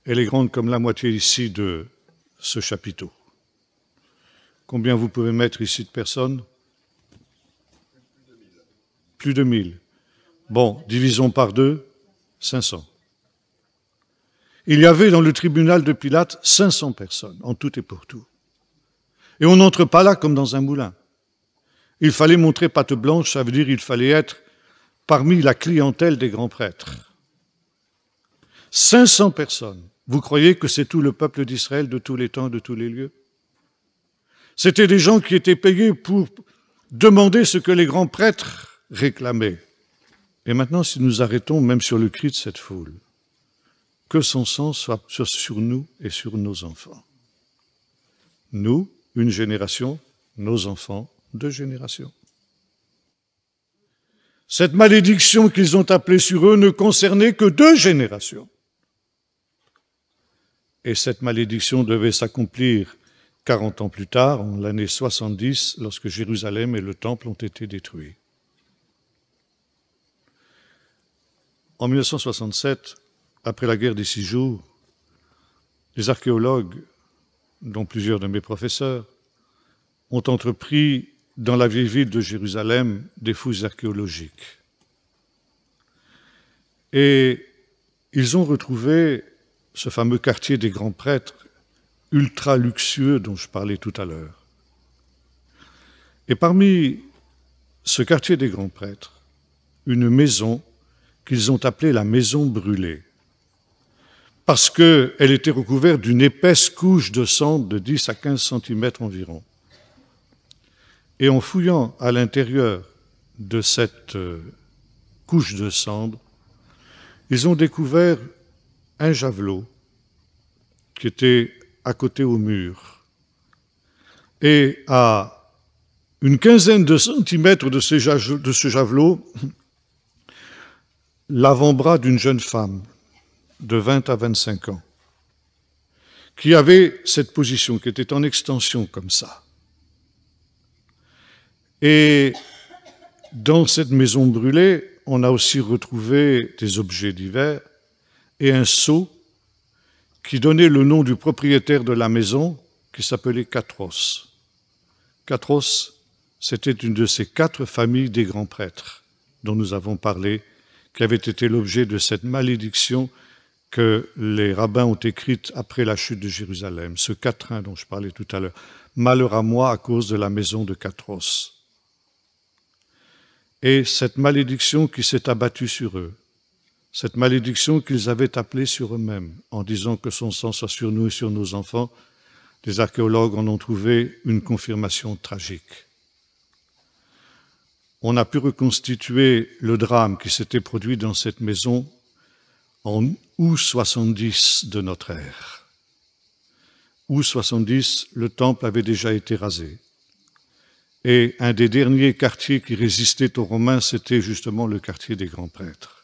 elle est grande comme la moitié ici de ce chapiteau. Combien vous pouvez mettre ici de personnes Plus de 1000. Bon, divisons par deux, 500. Il y avait dans le tribunal de Pilate 500 personnes, en tout et pour tout. Et on n'entre pas là comme dans un moulin. Il fallait montrer patte blanche, ça veut dire il fallait être parmi la clientèle des grands prêtres. 500 personnes. Vous croyez que c'est tout le peuple d'Israël de tous les temps, de tous les lieux C'était des gens qui étaient payés pour demander ce que les grands prêtres réclamaient. Et maintenant, si nous arrêtons même sur le cri de cette foule, que son sang soit sur nous et sur nos enfants. Nous, une génération, nos enfants, deux générations. Cette malédiction qu'ils ont appelée sur eux ne concernait que deux générations et cette malédiction devait s'accomplir 40 ans plus tard, en l'année 70, lorsque Jérusalem et le Temple ont été détruits. En 1967, après la guerre des six jours, les archéologues, dont plusieurs de mes professeurs, ont entrepris dans la vieille ville de Jérusalem des fouilles archéologiques. Et ils ont retrouvé ce fameux quartier des grands prêtres ultra luxueux dont je parlais tout à l'heure. Et parmi ce quartier des grands prêtres, une maison qu'ils ont appelée la maison brûlée, parce qu'elle était recouverte d'une épaisse couche de cendre de 10 à 15 cm environ. Et en fouillant à l'intérieur de cette euh, couche de cendre, ils ont découvert un javelot qui était à côté au mur. Et à une quinzaine de centimètres de, ce javelot, l'avant-bras d'une jeune femme de 20 à 25 ans, qui avait cette position, qui était en extension comme ça. Et dans cette maison brûlée, on a aussi retrouvé des objets divers, et un sceau qui donnait le nom du propriétaire de la maison qui s'appelait Catros. Catros, c'était une de ces quatre familles des grands prêtres dont nous avons parlé, qui avait été l'objet de cette malédiction que les rabbins ont écrite après la chute de Jérusalem, ce quatrain dont je parlais tout à l'heure. Malheur à moi à cause de la maison de Catros. Et cette malédiction qui s'est abattue sur eux cette malédiction qu'ils avaient appelée sur eux-mêmes, en disant que son sang soit sur nous et sur nos enfants, les archéologues en ont trouvé une confirmation tragique. On a pu reconstituer le drame qui s'était produit dans cette maison en août 70 de notre ère. Août 70, le temple avait déjà été rasé. Et un des derniers quartiers qui résistait aux Romains, c'était justement le quartier des grands prêtres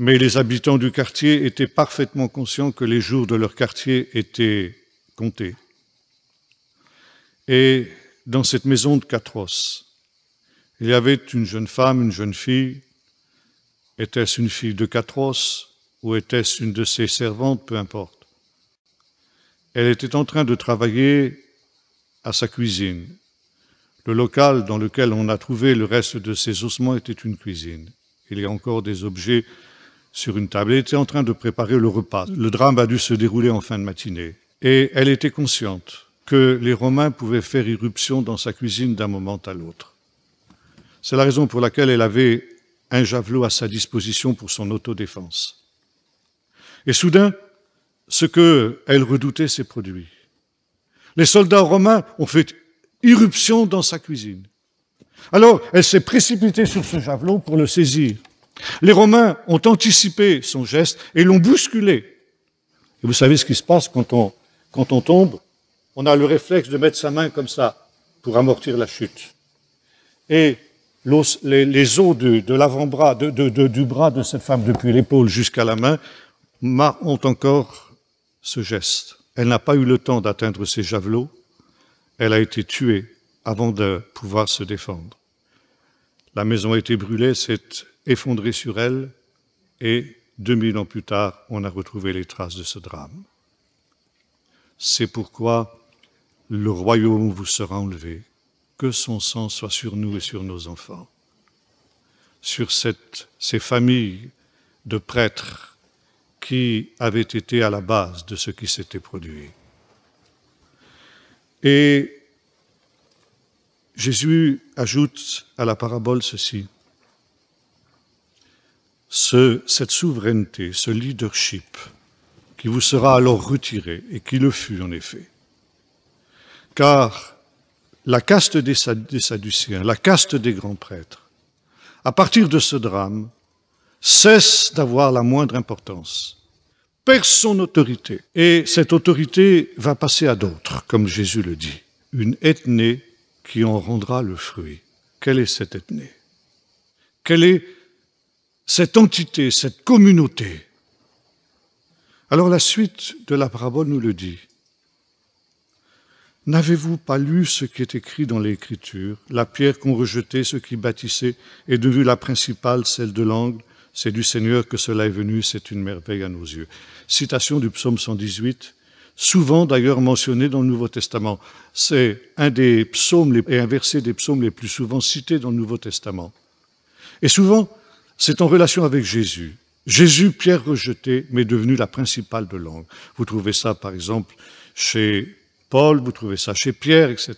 mais les habitants du quartier étaient parfaitement conscients que les jours de leur quartier étaient comptés. Et dans cette maison de Catros, il y avait une jeune femme, une jeune fille. Était-ce une fille de Catros ou était-ce une de ses servantes, peu importe. Elle était en train de travailler à sa cuisine. Le local dans lequel on a trouvé le reste de ses ossements était une cuisine. Il y a encore des objets sur une table. Elle était en train de préparer le repas. Le drame a dû se dérouler en fin de matinée. Et elle était consciente que les Romains pouvaient faire irruption dans sa cuisine d'un moment à l'autre. C'est la raison pour laquelle elle avait un javelot à sa disposition pour son autodéfense. Et soudain, ce qu'elle redoutait s'est produit. Les soldats romains ont fait irruption dans sa cuisine. Alors, elle s'est précipitée sur ce javelot pour le saisir. Les Romains ont anticipé son geste et l'ont bousculé. Et vous savez ce qui se passe quand on, quand on tombe On a le réflexe de mettre sa main comme ça pour amortir la chute. Et les, os de, l'avant-bras, de, du bras de cette femme depuis l'épaule jusqu'à la main, ont encore ce geste. Elle n'a pas eu le temps d'atteindre ses javelots. Elle a été tuée avant de pouvoir se défendre. La maison a été brûlée, c'est effondré sur elle et 2000 ans plus tard, on a retrouvé les traces de ce drame. C'est pourquoi le royaume vous sera enlevé, que son sang soit sur nous et sur nos enfants, sur cette, ces familles de prêtres qui avaient été à la base de ce qui s'était produit. Et Jésus ajoute à la parabole ceci ce, cette souveraineté, ce leadership qui vous sera alors retiré, et qui le fut en effet. Car la caste des, des Sadduciens, la caste des grands prêtres, à partir de ce drame, cesse d'avoir la moindre importance, perd son autorité, et cette autorité va passer à d'autres, comme Jésus le dit, une ethnée qui en rendra le fruit. Quelle est cette ethnée Quelle est cette entité, cette communauté. Alors la suite de la parabole nous le dit. N'avez-vous pas lu ce qui est écrit dans l'Écriture La pierre qu'on rejetait, ceux qui bâtissaient est devenue la principale, celle de l'angle. C'est du Seigneur que cela est venu, c'est une merveille à nos yeux. Citation du psaume 118, souvent d'ailleurs mentionné dans le Nouveau Testament. C'est un des psaumes et un verset des psaumes les plus souvent cités dans le Nouveau Testament. Et souvent, c'est en relation avec Jésus. Jésus, pierre rejeté, mais devenu la principale de langue. Vous trouvez ça, par exemple, chez Paul, vous trouvez ça chez Pierre, etc.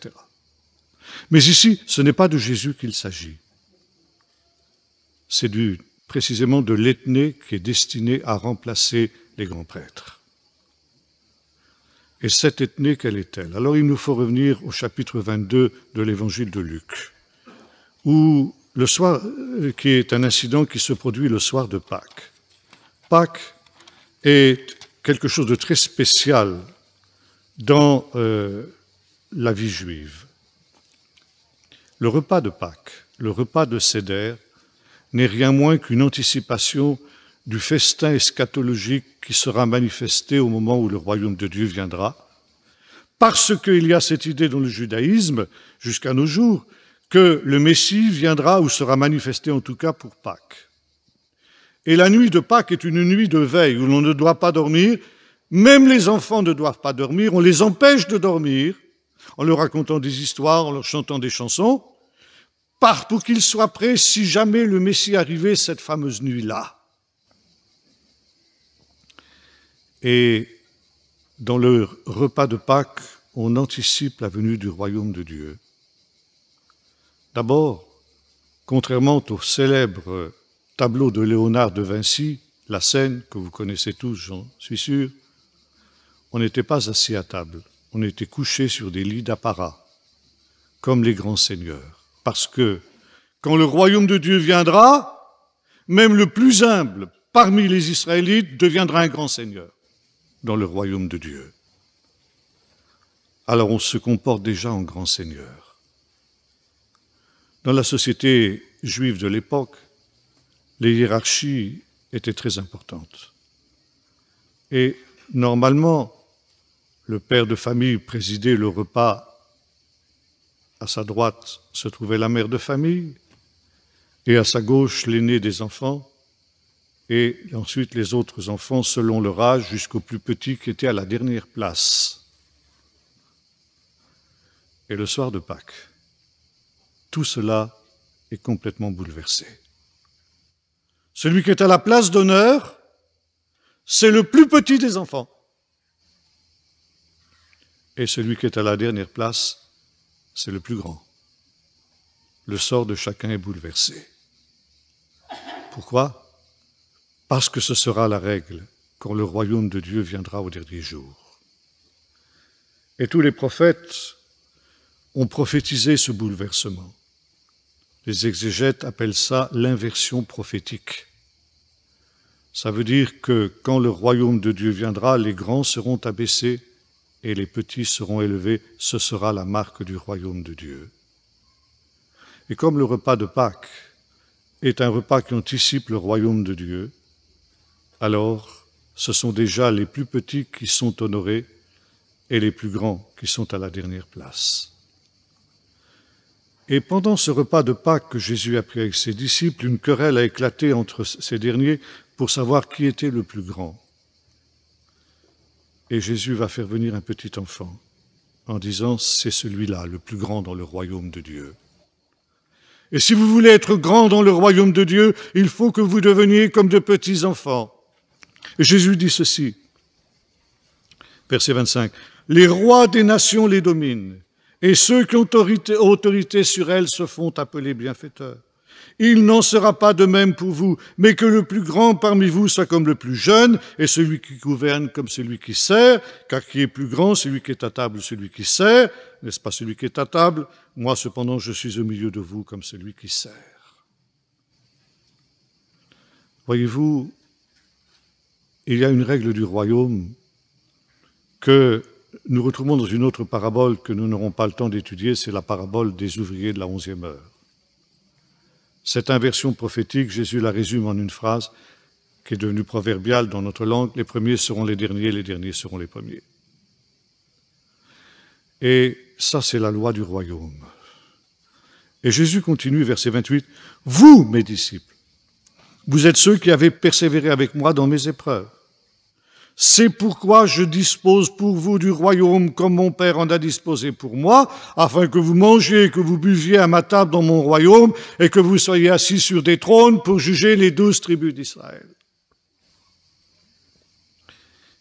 Mais ici, ce n'est pas de Jésus qu'il s'agit. C'est du, précisément de l'ethnée qui est destinée à remplacer les grands prêtres. Et cette ethnée, quelle est-elle Alors il nous faut revenir au chapitre 22 de l'évangile de Luc, où le soir, euh, qui est un incident qui se produit le soir de Pâques. Pâques est quelque chose de très spécial dans euh, la vie juive. Le repas de Pâques, le repas de Seder, n'est rien moins qu'une anticipation du festin eschatologique qui sera manifesté au moment où le royaume de Dieu viendra, parce qu'il y a cette idée dans le judaïsme, jusqu'à nos jours, que le Messie viendra ou sera manifesté en tout cas pour Pâques. Et la nuit de Pâques est une nuit de veille où l'on ne doit pas dormir, même les enfants ne doivent pas dormir, on les empêche de dormir en leur racontant des histoires, en leur chantant des chansons, pour qu'ils soient prêts si jamais le Messie arrivait cette fameuse nuit-là. Et dans le repas de Pâques, on anticipe la venue du royaume de Dieu. D'abord, contrairement au célèbre tableau de Léonard de Vinci, la scène que vous connaissez tous, j'en suis sûr, on n'était pas assis à table, on était couché sur des lits d'apparat, comme les grands seigneurs. Parce que quand le royaume de Dieu viendra, même le plus humble parmi les Israélites deviendra un grand seigneur dans le royaume de Dieu. Alors on se comporte déjà en grand seigneur. Dans la société juive de l'époque, les hiérarchies étaient très importantes. Et normalement, le père de famille présidait le repas. À sa droite se trouvait la mère de famille, et à sa gauche l'aîné des enfants, et ensuite les autres enfants selon leur âge jusqu'au plus petit qui était à la dernière place. Et le soir de Pâques, tout cela est complètement bouleversé. Celui qui est à la place d'honneur, c'est le plus petit des enfants. Et celui qui est à la dernière place, c'est le plus grand. Le sort de chacun est bouleversé. Pourquoi Parce que ce sera la règle quand le royaume de Dieu viendra au dernier jour. Et tous les prophètes ont prophétisé ce bouleversement. Les exégètes appellent ça l'inversion prophétique. Ça veut dire que quand le royaume de Dieu viendra, les grands seront abaissés et les petits seront élevés. Ce sera la marque du royaume de Dieu. Et comme le repas de Pâques est un repas qui anticipe le royaume de Dieu, alors ce sont déjà les plus petits qui sont honorés et les plus grands qui sont à la dernière place. Et pendant ce repas de Pâques que Jésus a pris avec ses disciples, une querelle a éclaté entre ces derniers pour savoir qui était le plus grand. Et Jésus va faire venir un petit enfant en disant, c'est celui-là le plus grand dans le royaume de Dieu. Et si vous voulez être grand dans le royaume de Dieu, il faut que vous deveniez comme de petits enfants. Jésus dit ceci, verset 25, Les rois des nations les dominent et ceux qui ont autorité, sur elle se font appeler bienfaiteurs. Il n'en sera pas de même pour vous, mais que le plus grand parmi vous soit comme le plus jeune, et celui qui gouverne comme celui qui sert, car qui est plus grand, celui qui est à table, celui qui sert, n'est-ce pas celui qui est à table Moi cependant, je suis au milieu de vous comme celui qui sert. Voyez-vous, il y a une règle du royaume que nous retrouvons dans une autre parabole que nous n'aurons pas le temps d'étudier, c'est la parabole des ouvriers de la onzième heure. Cette inversion prophétique, Jésus la résume en une phrase qui est devenue proverbiale dans notre langue, les premiers seront les derniers, les derniers seront les premiers. Et ça, c'est la loi du royaume. Et Jésus continue, verset 28, Vous, mes disciples, vous êtes ceux qui avez persévéré avec moi dans mes épreuves. C'est pourquoi je dispose pour vous du royaume comme mon Père en a disposé pour moi, afin que vous mangiez et que vous buviez à ma table dans mon royaume et que vous soyez assis sur des trônes pour juger les douze tribus d'Israël.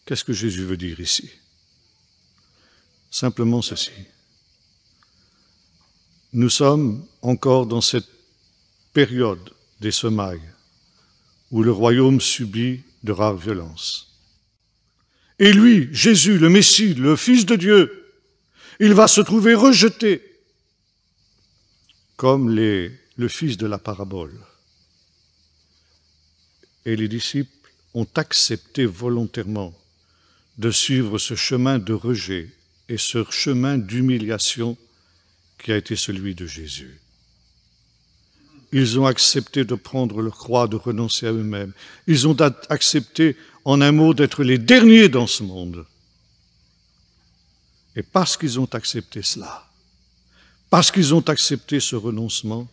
Qu'est-ce que Jésus veut dire ici Simplement ceci. Nous sommes encore dans cette période des semailles où le royaume subit de rares violences. Et lui, Jésus, le Messie, le Fils de Dieu, il va se trouver rejeté, comme le fils de la parabole. Et les disciples ont accepté volontairement de suivre ce chemin de rejet et ce chemin d'humiliation qui a été celui de Jésus. Ils ont accepté de prendre leur croix, de renoncer à eux-mêmes. Ils ont accepté en un mot, d'être les derniers dans ce monde. Et parce qu'ils ont accepté cela, parce qu'ils ont accepté ce renoncement,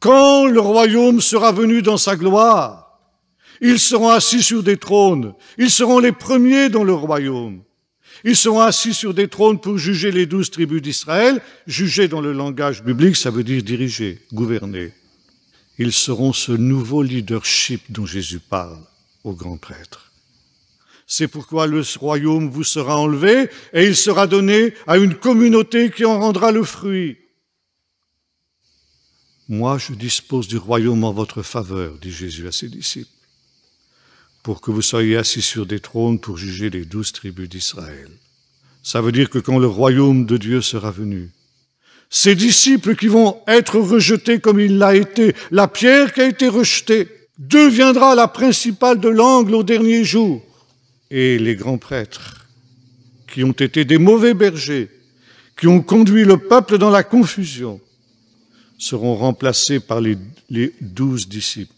quand le royaume sera venu dans sa gloire, ils seront assis sur des trônes, ils seront les premiers dans le royaume. Ils seront assis sur des trônes pour juger les douze tribus d'Israël. Juger dans le langage biblique, ça veut dire diriger, gouverner. Ils seront ce nouveau leadership dont Jésus parle au grand prêtre. C'est pourquoi le royaume vous sera enlevé et il sera donné à une communauté qui en rendra le fruit. Moi, je dispose du royaume en votre faveur, dit Jésus à ses disciples, pour que vous soyez assis sur des trônes pour juger les douze tribus d'Israël. Ça veut dire que quand le royaume de Dieu sera venu, ces disciples qui vont être rejetés comme il l'a été, la pierre qui a été rejetée, deviendra la principale de l'angle au dernier jour. Et les grands prêtres, qui ont été des mauvais bergers, qui ont conduit le peuple dans la confusion, seront remplacés par les, douze disciples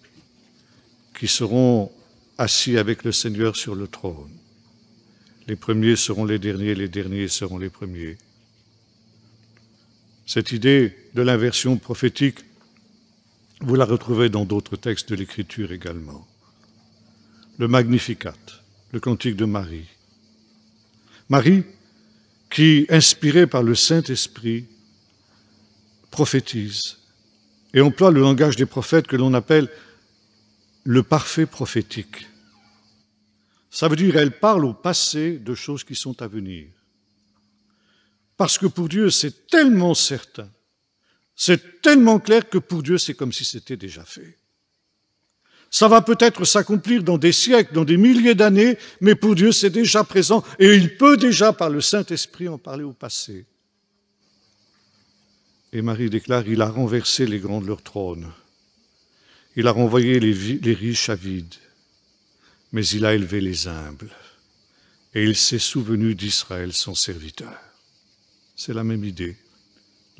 qui seront assis avec le Seigneur sur le trône. Les premiers seront les derniers, les derniers seront les premiers. Cette idée de l'inversion prophétique vous la retrouvez dans d'autres textes de l'Écriture également. Le Magnificat, le cantique de Marie. Marie, qui, inspirée par le Saint-Esprit, prophétise et emploie le langage des prophètes que l'on appelle le parfait prophétique. Ça veut dire elle parle au passé de choses qui sont à venir. Parce que pour Dieu, c'est tellement certain c'est tellement clair que pour Dieu, c'est comme si c'était déjà fait. Ça va peut-être s'accomplir dans des siècles, dans des milliers d'années, mais pour Dieu, c'est déjà présent et il peut déjà, par le Saint-Esprit, en parler au passé. Et Marie déclare, il a renversé les grands de leur trône. Il a renvoyé les, riches à vide, mais il a élevé les humbles. Et il s'est souvenu d'Israël, son serviteur. C'est la même idée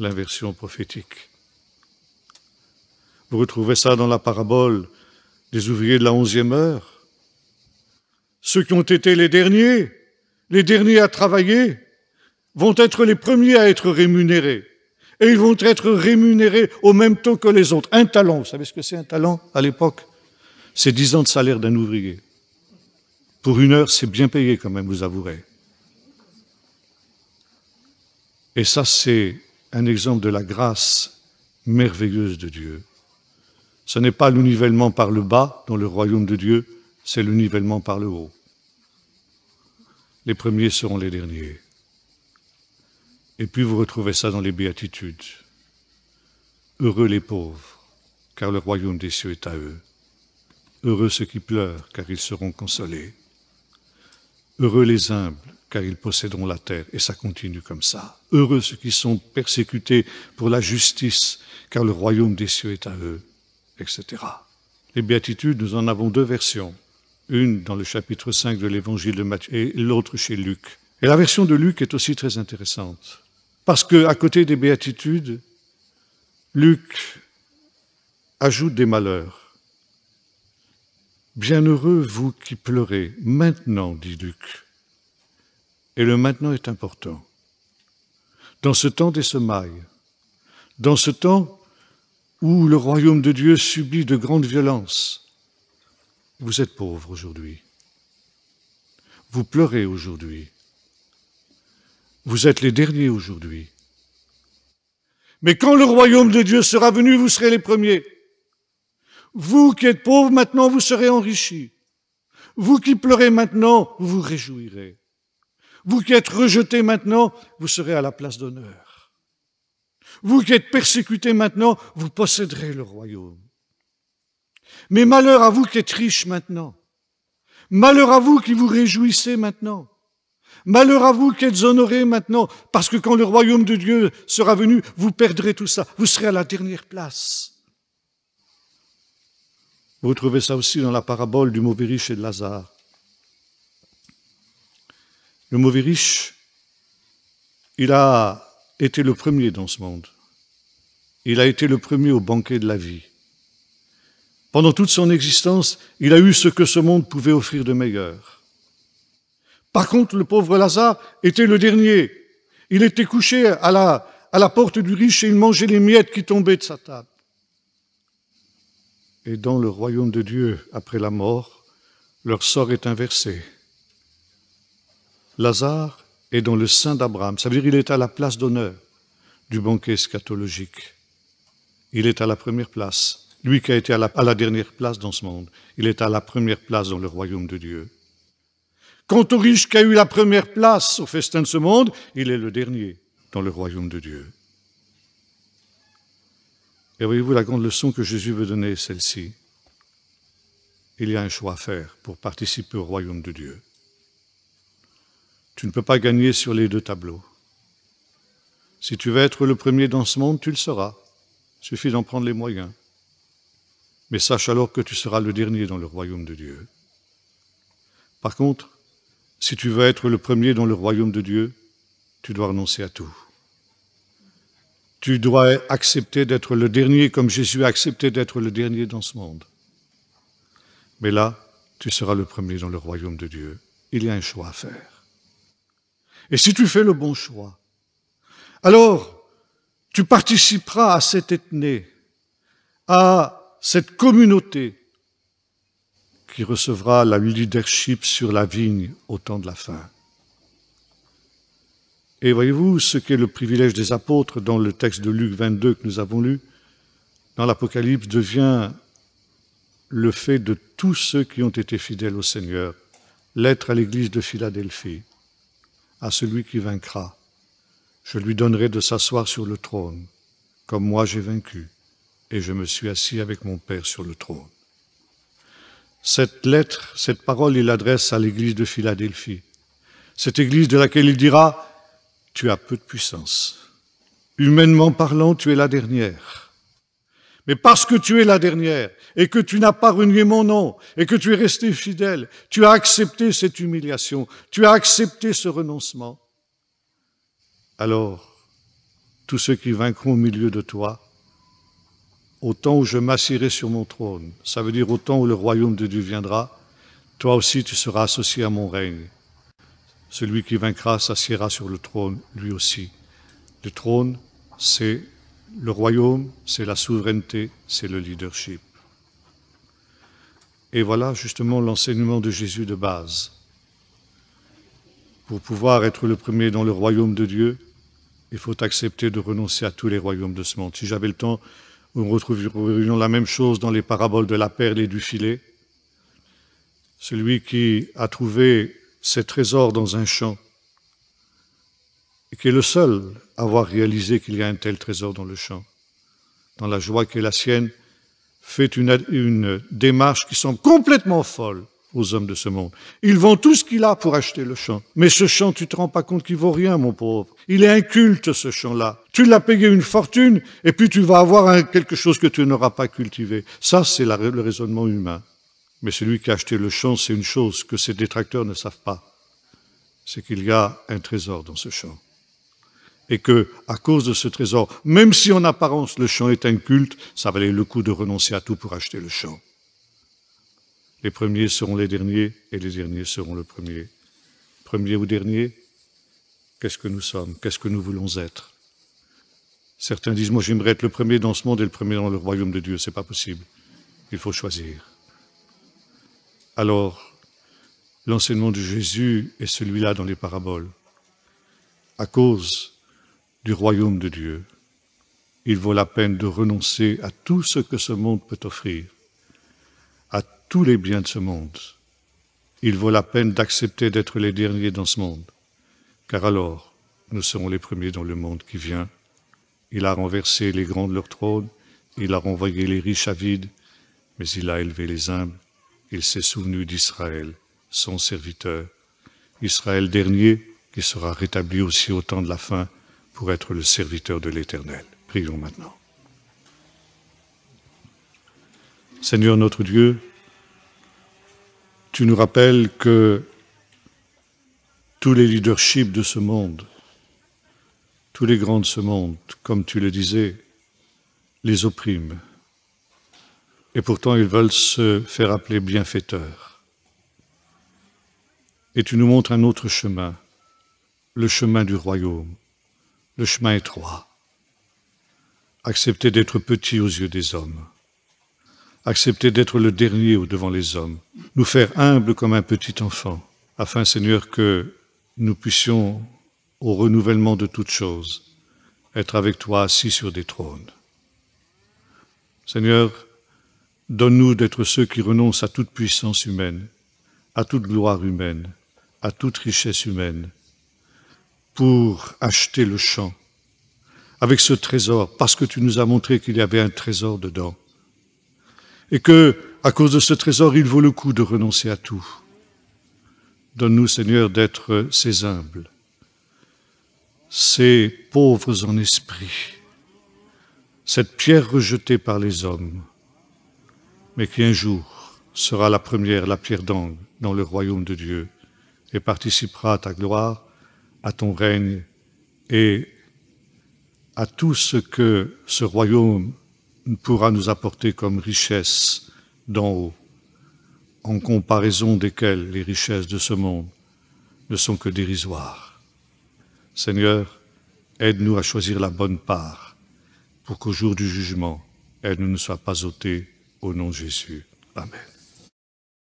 l'inversion prophétique. Vous retrouvez ça dans la parabole des ouvriers de la onzième heure. Ceux qui ont été les derniers, les derniers à travailler, vont être les premiers à être rémunérés. Et ils vont être rémunérés au même taux que les autres. Un talent, vous savez ce que c'est un talent à l'époque C'est dix ans de salaire d'un ouvrier. Pour une heure, c'est bien payé quand même, vous avouerez. Et ça, c'est un exemple de la grâce merveilleuse de Dieu. Ce n'est pas le nivellement par le bas dans le royaume de Dieu, c'est le nivellement par le haut. Les premiers seront les derniers. Et puis vous retrouvez ça dans les béatitudes. Heureux les pauvres, car le royaume des cieux est à eux. Heureux ceux qui pleurent, car ils seront consolés. Heureux les humbles, car ils posséderont la terre. Et ça continue comme ça. Heureux ceux qui sont persécutés pour la justice, car le royaume des cieux est à eux, etc. Les béatitudes, nous en avons deux versions. Une dans le chapitre 5 de l'évangile de Matthieu et l'autre chez Luc. Et la version de Luc est aussi très intéressante. Parce que, à côté des béatitudes, Luc ajoute des malheurs. Bienheureux vous qui pleurez, maintenant, dit Luc et le maintenant est important. Dans ce temps des semailles, dans ce temps où le royaume de Dieu subit de grandes violences, vous êtes pauvres aujourd'hui. Vous pleurez aujourd'hui. Vous êtes les derniers aujourd'hui. Mais quand le royaume de Dieu sera venu, vous serez les premiers. Vous qui êtes pauvres maintenant, vous serez enrichis. Vous qui pleurez maintenant, vous vous réjouirez. Vous qui êtes rejetés maintenant, vous serez à la place d'honneur. Vous qui êtes persécutés maintenant, vous posséderez le royaume. Mais malheur à vous qui êtes riches maintenant. Malheur à vous qui vous réjouissez maintenant. Malheur à vous qui êtes honorés maintenant, parce que quand le royaume de Dieu sera venu, vous perdrez tout ça. Vous serez à la dernière place. Vous trouvez ça aussi dans la parabole du mauvais riche et de Lazare. Le mauvais riche, il a été le premier dans ce monde. Il a été le premier au banquet de la vie. Pendant toute son existence, il a eu ce que ce monde pouvait offrir de meilleur. Par contre, le pauvre Lazare était le dernier. Il était couché à la, à la porte du riche et il mangeait les miettes qui tombaient de sa table. Et dans le royaume de Dieu, après la mort, leur sort est inversé. Lazare est dans le sein d'Abraham. Ça veut dire qu'il est à la place d'honneur du banquet eschatologique. Il est à la première place. Lui qui a été à la, à la, dernière place dans ce monde, il est à la première place dans le royaume de Dieu. Quant au riche qui a eu la première place au festin de ce monde, il est le dernier dans le royaume de Dieu. Et voyez-vous, la grande leçon que Jésus veut donner est celle-ci. Il y a un choix à faire pour participer au royaume de Dieu. Tu ne peux pas gagner sur les deux tableaux. Si tu veux être le premier dans ce monde, tu le seras. Il suffit d'en prendre les moyens. Mais sache alors que tu seras le dernier dans le royaume de Dieu. Par contre, si tu veux être le premier dans le royaume de Dieu, tu dois renoncer à tout. Tu dois accepter d'être le dernier comme Jésus a accepté d'être le dernier dans ce monde. Mais là, tu seras le premier dans le royaume de Dieu. Il y a un choix à faire. Et si tu fais le bon choix, alors tu participeras à cette ethnée, à cette communauté qui recevra la leadership sur la vigne au temps de la fin. Et voyez-vous ce qu'est le privilège des apôtres dans le texte de Luc 22 que nous avons lu Dans l'Apocalypse devient le fait de tous ceux qui ont été fidèles au Seigneur. L'être à l'église de Philadelphie à celui qui vaincra. Je lui donnerai de s'asseoir sur le trône, comme moi j'ai vaincu, et je me suis assis avec mon Père sur le trône. Cette lettre, cette parole, il l'adresse à l'Église de Philadelphie, cette Église de laquelle il dira, Tu as peu de puissance. Humainement parlant, tu es la dernière. Mais parce que tu es la dernière et que tu n'as pas renié mon nom et que tu es resté fidèle, tu as accepté cette humiliation, tu as accepté ce renoncement. Alors, tous ceux qui vaincront au milieu de toi, au temps où je m'assierai sur mon trône, ça veut dire au temps où le royaume de Dieu viendra, toi aussi tu seras associé à mon règne. Celui qui vaincra s'assiera sur le trône, lui aussi. Le trône, c'est le royaume, c'est la souveraineté, c'est le leadership. Et voilà justement l'enseignement de Jésus de base. Pour pouvoir être le premier dans le royaume de Dieu, il faut accepter de renoncer à tous les royaumes de ce monde. Si j'avais le temps, nous retrouverions la même chose dans les paraboles de la perle et du filet. Celui qui a trouvé ses trésors dans un champ et qui est le seul à avoir réalisé qu'il y a un tel trésor dans le champ, dans la joie qui est la sienne, fait une, démarche qui semble complètement folle aux hommes de ce monde. Ils vendent tout ce qu'il a pour acheter le champ. Mais ce champ, tu te rends pas compte qu'il vaut rien, mon pauvre. Il est inculte, ce champ-là. Tu l'as payé une fortune, et puis tu vas avoir quelque chose que tu n'auras pas cultivé. Ça, c'est le raisonnement humain. Mais celui qui a acheté le champ, c'est une chose que ses détracteurs ne savent pas. C'est qu'il y a un trésor dans ce champ et que, à cause de ce trésor, même si en apparence le champ est culte, ça valait le coup de renoncer à tout pour acheter le champ. Les premiers seront les derniers et les derniers seront le premier. Premier ou dernier, qu'est-ce que nous sommes Qu'est-ce que nous voulons être Certains disent, moi j'aimerais être le premier dans ce monde et le premier dans le royaume de Dieu. C'est pas possible. Il faut choisir. Alors, l'enseignement de Jésus est celui-là dans les paraboles. À cause du royaume de Dieu. Il vaut la peine de renoncer à tout ce que ce monde peut offrir, à tous les biens de ce monde. Il vaut la peine d'accepter d'être les derniers dans ce monde, car alors nous serons les premiers dans le monde qui vient. Il a renversé les grands de leur trône, il a renvoyé les riches à vide, mais il a élevé les humbles, il s'est souvenu d'Israël, son serviteur, Israël dernier, qui sera rétabli aussi au temps de la fin, pour être le serviteur de l'Éternel. Prions maintenant. Seigneur notre Dieu, tu nous rappelles que tous les leaderships de ce monde, tous les grands de ce monde, comme tu le disais, les oppriment. Et pourtant, ils veulent se faire appeler bienfaiteurs. Et tu nous montres un autre chemin, le chemin du royaume, le chemin étroit. Accepter d'être petit aux yeux des hommes. Accepter d'être le dernier devant les hommes. Nous faire humbles comme un petit enfant, afin, Seigneur, que nous puissions, au renouvellement de toutes choses, être avec toi assis sur des trônes. Seigneur, donne-nous d'être ceux qui renoncent à toute puissance humaine, à toute gloire humaine, à toute richesse humaine, pour acheter le champ avec ce trésor, parce que tu nous as montré qu'il y avait un trésor dedans. Et que, à cause de ce trésor, il vaut le coup de renoncer à tout. Donne-nous, Seigneur, d'être ces humbles, ces pauvres en esprit, cette pierre rejetée par les hommes, mais qui un jour sera la première, la pierre d'angle dans le royaume de Dieu, et participera à ta gloire à ton règne et à tout ce que ce royaume pourra nous apporter comme richesse d'en haut, en comparaison desquelles les richesses de ce monde ne sont que dérisoires. Seigneur, aide-nous à choisir la bonne part pour qu'au jour du jugement, elle ne nous soit pas ôtée au nom de Jésus. Amen.